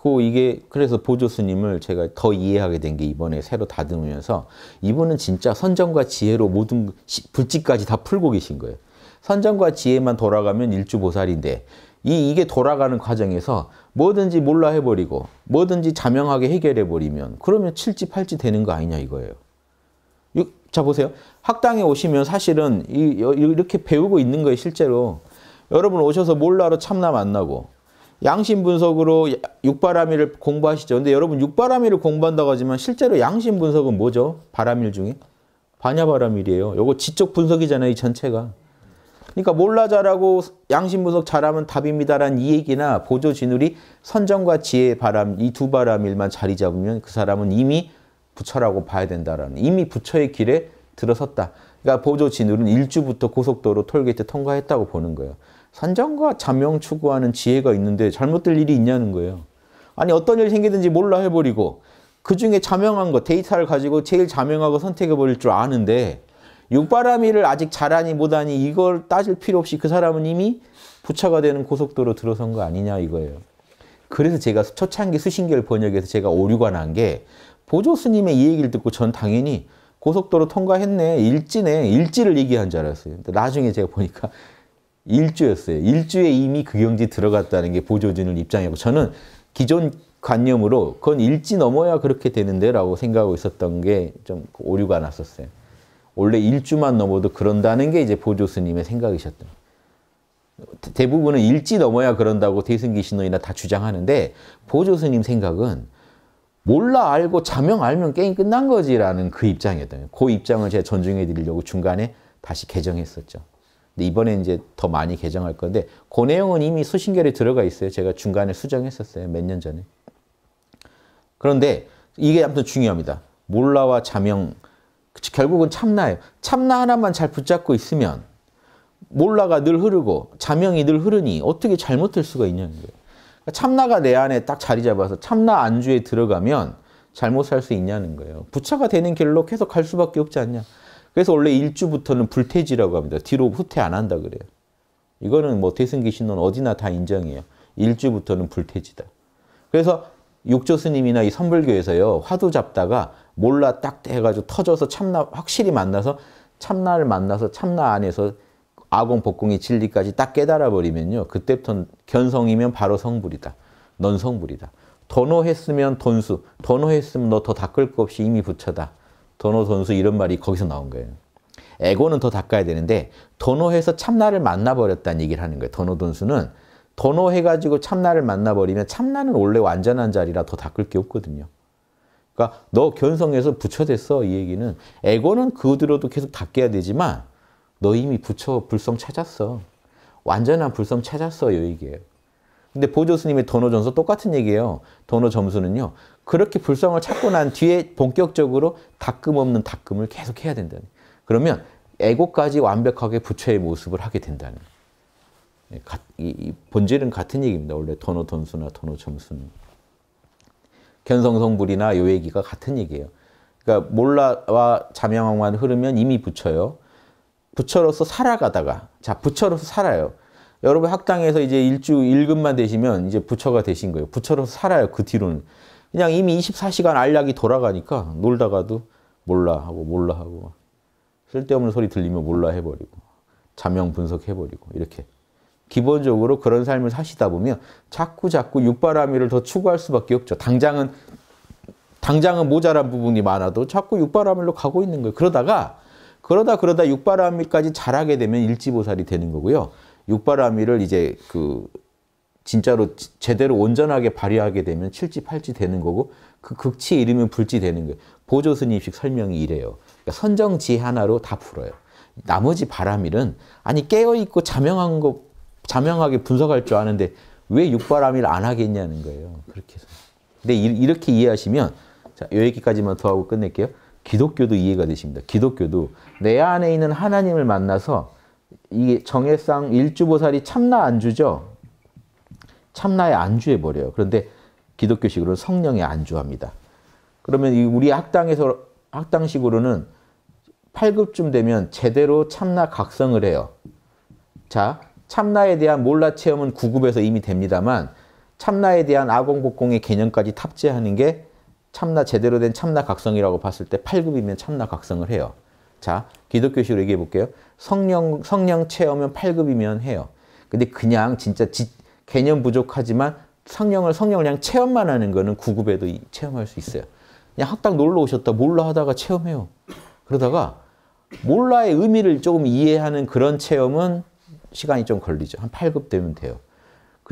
그 이게 그래서 보조 스님을 제가 더 이해하게 된 게 이번에 새로 다듬으면서 이분은 진짜 선정과 지혜로 모든 불지까지 다 풀고 계신 거예요. 선정과 지혜만 돌아가면 일주보살인데 이, 이게 돌아가는 과정에서 뭐든지 몰라 해버리고 뭐든지 자명하게 해결해버리면 그러면 칠지팔지 되는 거 아니냐 이거예요. 자 보세요. 학당에 오시면 사실은 이, 이렇게 배우고 있는 거예요. 실제로. 여러분 오셔서 몰라로 참나 만나고 양심 분석으로 육바라밀을 공부하시죠. 근데 여러분 육바라밀을 공부한다고 하지만 실제로 양심 분석은 뭐죠? 바라밀 중에? 반야바라밀이에요. 요거 지적 분석이잖아요. 이 전체가. 그러니까 몰라 잘하고 양심 분석 잘하면 답입니다라는 이 얘기나 보조 진울이 선정과 지혜 바람 이 두 바람일만 자리 잡으면 그 사람은 이미 부처라고 봐야 된다라는 이미 부처의 길에 들어섰다. 그러니까 보조 진우는 일주부터 고속도로 톨게이트 통과했다고 보는 거예요. 산정과 자명 추구하는 지혜가 있는데 잘못될 일이 있냐는 거예요. 아니 어떤 일이 생기든지 몰라 해버리고 그중에 자명한 거 데이터를 가지고 제일 자명하고 선택해버릴 줄 아는데 육바라밀을 아직 잘하니 못하니 이걸 따질 필요 없이 그 사람은 이미 부처가 되는 고속도로 들어선 거 아니냐 이거예요. 그래서 제가 초창기 수신결 번역에서 제가 오류가 난게 보조 스님의 이 얘기를 듣고 전 당연히 고속도로 통과했네, 일지네, 일지를 얘기한 줄 알았어요. 근데 나중에 제가 보니까 일주였어요. 일주에 이미 그 경지 들어갔다는 게 보조진을 입장이고 저는 기존 관념으로 그건 일지 넘어야 그렇게 되는데 라고 생각하고 있었던 게 좀 오류가 났었어요. 원래 일주만 넘어도 그런다는 게 이제 보조 스님의 생각이셨던 대부분은 일지 넘어야 그런다고 대승기 신론이나 다 주장하는데 보조 스님 생각은 몰라 알고 자명 알면 게임 끝난 거지라는 그 입장이었던 거그 입장을 제가 존중해 드리려고 중간에 다시 개정했었죠. 근데 이번에 이제 더 많이 개정할 건데 그 내용은 이미 소신결에 들어가 있어요. 제가 중간에 수정했었어요. 몇 년 전에. 그런데 이게 아무튼 중요합니다. 몰라와 자명 결국은 참나예요. 참나 하나만 잘 붙잡고 있으면 몰라가 늘 흐르고 자명이 늘 흐르니 어떻게 잘못될 수가 있냐는 거예요. 그러니까 참나가 내 안에 딱 자리 잡아서 참나 안주에 들어가면 잘못 살 수 있냐는 거예요. 부처가 되는 길로 계속 갈 수밖에 없지 않냐. 그래서 원래 일주부터는 불태지라고 합니다. 뒤로 후퇴 안 한다 그래요. 이거는 뭐 대승기 신론 어디나 다 인정해요. 일주부터는 불태지다. 그래서 육조 스님이나 이 선불교에서요. 화두 잡다가 몰라 딱 해가지고 터져서 참나 확실히 만나서 참나를 만나서 참나 안에서 아공, 복궁이 진리까지 딱 깨달아버리면요. 그때부터 견성이면 바로 성불이다. 넌성불이다. 도노했으면 돈수, 도노했으면 너 더 닦을 거 없이 이미 부처다. 도노, 돈수 이런 말이 거기서 나온 거예요. 에고는 더 닦아야 되는데 도노해서 참나를 만나버렸다는 얘기를 하는 거예요. 도노, 돈수는 도노해가지고 참나를 만나버리면 참나는 원래 완전한 자리라 더 닦을 게 없거든요. 그러니까 너 견성해서 부처 됐어 이 얘기는 에고는 그 뒤로도 계속 닦여야 되지만 너 이미 부처 불성 찾았어. 완전한 불성 찾았어요, 이게. 근데 보조스님의 도노 점수 똑같은 얘기예요. 도노 점수는요. 그렇게 불성을 찾고 난 뒤에 본격적으로 닦음 없는 닦음을 계속 해야 된다는. 그러면 에고까지 완벽하게 부처의 모습을 하게 된다는. 예, 본질은 같은 얘기입니다. 원래 도노 돈수나 도노 점수는. 견성성불이나 요얘기가 같은 얘기예요. 그러니까 몰라와 자명만 흐르면 이미 부처요. 부처로서 살아가다가 자 부처로서 살아요. 여러분 학당에서 이제 일주 일급만 되시면 이제 부처가 되신 거예요. 부처로서 살아요. 그 뒤로는 그냥 이미 24시간 알약이 돌아가니까 놀다가도 몰라 하고 몰라 하고 쓸데없는 소리 들리면 몰라 해버리고 자명 분석해버리고 이렇게 기본적으로 그런 삶을 사시다 보면 자꾸 자꾸 육바라밀을 더 추구할 수밖에 없죠. 당장은 당장은 모자란 부분이 많아도 자꾸 육바라밀로 가고 있는 거예요. 그러다가 그러다 그러다 육바라밀까지 자라게 되면 일지보살이 되는 거고요. 육바라밀을 이제 그 진짜로 제대로 온전하게 발휘하게 되면 칠지팔지 되는 거고 그 극치에 이르면 불지 되는 거예요. 보조스님식 설명이 이래요. 그러니까 선정지 하나로 다 풀어요. 나머지 바람일은 아니 깨어있고 자명한 거 자명하게 분석할 줄 아는데 왜 육바람일 안 하겠냐는 거예요. 그렇게 해서. 근데 이, 렇게 이해하시면 자, 요기까지만더 하고 끝낼게요. 기독교도 이해가 되십니다. 기독교도 내 안에 있는 하나님을 만나서 이게 정해상 일주보살이 참나 안주죠. 참나에 안주해 버려요. 그런데 기독교식으로는 성령에 안주합니다. 그러면 우리 학당에서 학당식으로는 8급쯤 되면 제대로 참나 각성을 해요. 자, 참나에 대한 몰라 체험은 9급에서 이미 됩니다만 참나에 대한 아공복공의 개념까지 탑재하는 게 참나 제대로 된 참나 각성이라고 봤을 때 8급이면 참나 각성을 해요. 자, 기독교식으로 얘기해 볼게요. 성령, 성령 체험은 8급이면 해요. 근데 그냥 진짜 지, 개념 부족하지만 성령을, 성령을 그냥 체험만 하는 거는 9급에도 체험할 수 있어요. 그냥 학당 놀러 오셨다 몰라 하다가 체험해요. 그러다가 몰라의 의미를 조금 이해하는 그런 체험은 시간이 좀 걸리죠. 한 8급 되면 돼요.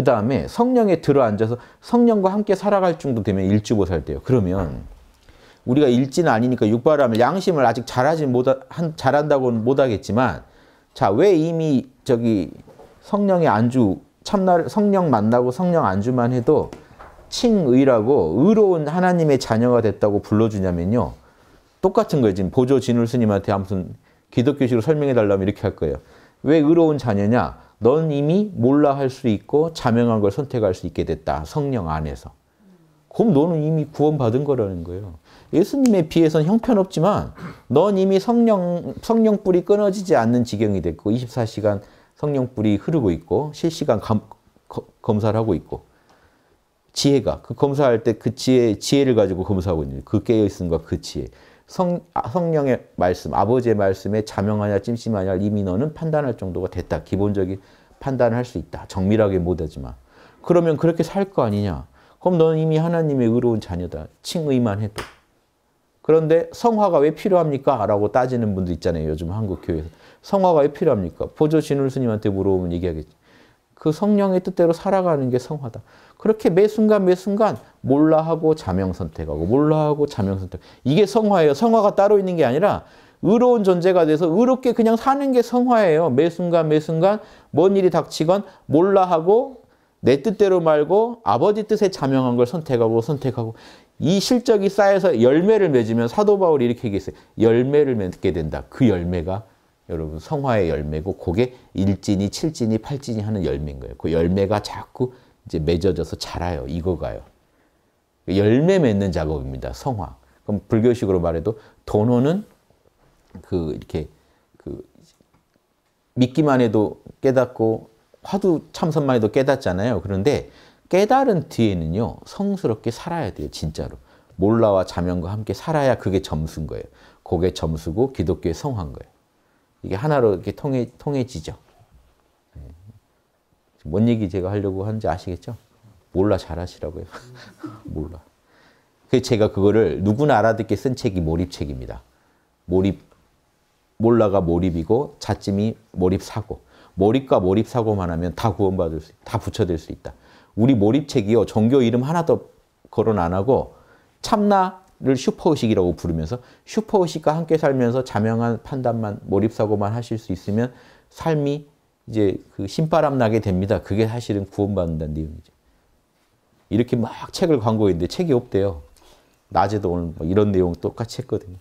그 다음에 성령에 들어앉아서 성령과 함께 살아갈 정도 되면 일주보살 돼요. 그러면 우리가 일지는 아니니까 육바람을 양심을 아직 잘하지 못 한, 잘한다고는 못하겠지만 자왜 이미 저기 성령의 안주 참날 성령 만나고 성령 안주만 해도 칭의라고 의로운 하나님의 자녀가 됐다고 불러주냐면요 똑같은 거예요 지금 보조 진울 스님한테 아무튼 기독교식으로 설명해 달라면 이렇게 할 거예요 왜 의로운 자녀냐 넌 이미 몰라 할 수 있고 자명한 걸 선택할 수 있게 됐다. 성령 안에서. 그럼 너는 이미 구원받은 거라는 거예요. 예수님에 비해서는 형편없지만 넌 이미 성령, 성령불이 끊어지지 않는 지경이 됐고 24시간 성령불이 흐르고 있고 실시간 감, 거, 검사를 하고 있고 지혜가 그 검사할 때 그 지혜, 지혜를 가지고 검사하고 있는 그 깨어있음과 그 지혜. 성, 아, 성령의 말씀, 아버지의 말씀에 자명하냐 찜찜하냐 이미 너는 판단할 정도가 됐다. 기본적인 판단을 할 수 있다. 정밀하게 못하지만. 그러면 그렇게 살 거 아니냐. 그럼 너는 이미 하나님의 의로운 자녀다. 칭의만 해도. 그런데 성화가 왜 필요합니까? 라고 따지는 분들 있잖아요. 요즘 한국 교회에서. 성화가 왜 필요합니까? 보조 진울 스님한테 물어보면 얘기하겠지. 그 성령의 뜻대로 살아가는 게 성화다. 그렇게 매 순간 매 순간 몰라하고 자명 선택하고 몰라하고 자명 선택. 이게 성화예요. 성화가 따로 있는 게 아니라 의로운 존재가 돼서 의롭게 그냥 사는 게 성화예요. 매 순간 매 순간 뭔 일이 닥치건 몰라하고 내 뜻대로 말고 아버지 뜻에 자명한 걸 선택하고 선택하고 이 실적이 쌓여서 열매를 맺으면 사도 바울이 이렇게 얘기했어요. 열매를 맺게 된다. 그 열매가 여러분 성화의 열매고 그게 일진이 칠진이 팔진이 하는 열매인 거예요. 그 열매가 자꾸 이제 맺어져서 자라요. 익어가요. 열매 맺는 작업입니다. 성화. 그럼 불교식으로 말해도 도노는 그 이렇게 그 믿기만 해도 깨닫고 화두 참선만 해도 깨닫잖아요. 그런데 깨달은 뒤에는요. 성스럽게 살아야 돼요. 진짜로. 몰라와 자명과 함께 살아야 그게 점수인 거예요. 그게 점수고 기독교의 성화인 거예요. 이게 하나로 이렇게 통해, 통해지죠. 뭔 얘기 제가 하려고 하는지 아시겠죠? 몰라 잘하시라고요. 몰라. 그래서 제가 그거를 누구나 알아듣게 쓴 책이 몰입책입니다. 몰입 몰라가 몰입이고 자찜이 몰입사고. 몰입과 몰입사고만 하면 다 구원받을 수, 다 부처될 수 있다. 우리 몰입책이요. 종교 이름 하나도 거론 안 하고 참나를 슈퍼의식이라고 부르면서 슈퍼의식과 함께 살면서 자명한 판단만, 몰입사고만 하실 수 있으면 삶이 이제 그 신바람 나게 됩니다. 그게 사실은 구원받는다는 내용이죠. 이렇게 막 책을 광고했는데 책이 없대요. 낮에도 오늘 뭐 이런 내용 똑같이 했거든요.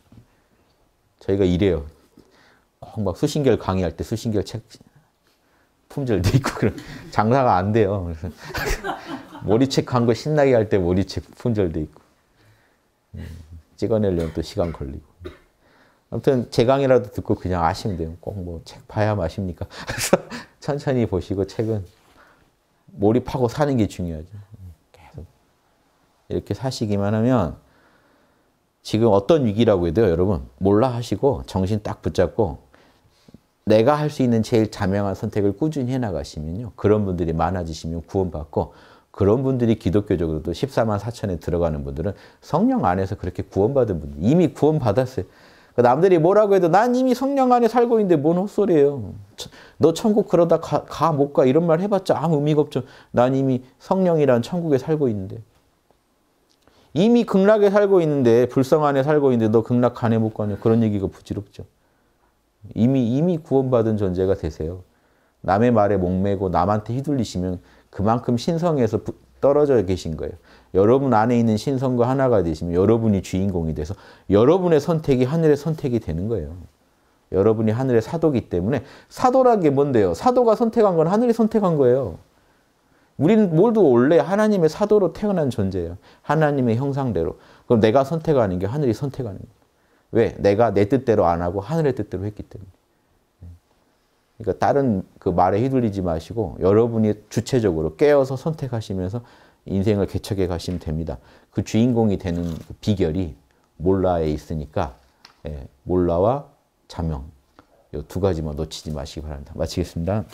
저희가 이래요. 막 수신결 강의할 때 수신결 책 품절돼 있고 그런 장사가 안 돼요. 머리책 광고 신나게 할 때 머리책 품절돼 있고 음, 찍어내려면 또 시간 걸리고. 아무튼 제 강의라도 듣고 그냥 아시면 돼요. 꼭 뭐 책 봐야 마십니까? 천천히 보시고 책은 몰입하고 사는 게 중요하죠. 계속 이렇게 사시기만 하면 지금 어떤 위기라고 해도 여러분 몰라 하시고 정신 딱 붙잡고 내가 할 수 있는 제일 자명한 선택을 꾸준히 해나가시면요. 그런 분들이 많아지시면 구원받고 그런 분들이 기독교적으로도 14만 4천에 들어가는 분들은 성령 안에서 그렇게 구원받은 분들 이미 구원받았어요. 그러니까 남들이 뭐라고 해도 난 이미 성령 안에 살고 있는데 뭔 헛소리예요. 너 천국 그러다 가 못가 가, 가, 이런 말 해봤자 아무 의미가 없죠. 난 이미 성령이란 천국에 살고 있는데. 이미 극락에 살고 있는데 불성 안에 살고 있는데 너 극락 간에 못 가냐 그런 얘기가 부질없죠. 이미 이미 구원받은 존재가 되세요. 남의 말에 목매고 남한테 휘둘리시면 그만큼 신성에서 떨어져 계신 거예요. 여러분 안에 있는 신성과 하나가 되시면 여러분이 주인공이 돼서 여러분의 선택이 하늘의 선택이 되는 거예요. 여러분이 하늘의 사도기 때문에 사도란 게 뭔데요? 사도가 선택한 건 하늘이 선택한 거예요. 우리는 모두 원래 하나님의 사도로 태어난 존재예요. 하나님의 형상대로. 그럼 내가 선택하는 게 하늘이 선택하는 거예요. 왜? 내가 내 뜻대로 안 하고 하늘의 뜻대로 했기 때문에. 그러니까 다른 그 말에 휘둘리지 마시고 여러분이 주체적으로 깨어서 선택하시면서 인생을 개척해 가시면 됩니다. 그 주인공이 되는 그 비결이 몰라에 있으니까 예, 몰라와 자명 이 두 가지만 놓치지 마시기 바랍니다. 마치겠습니다.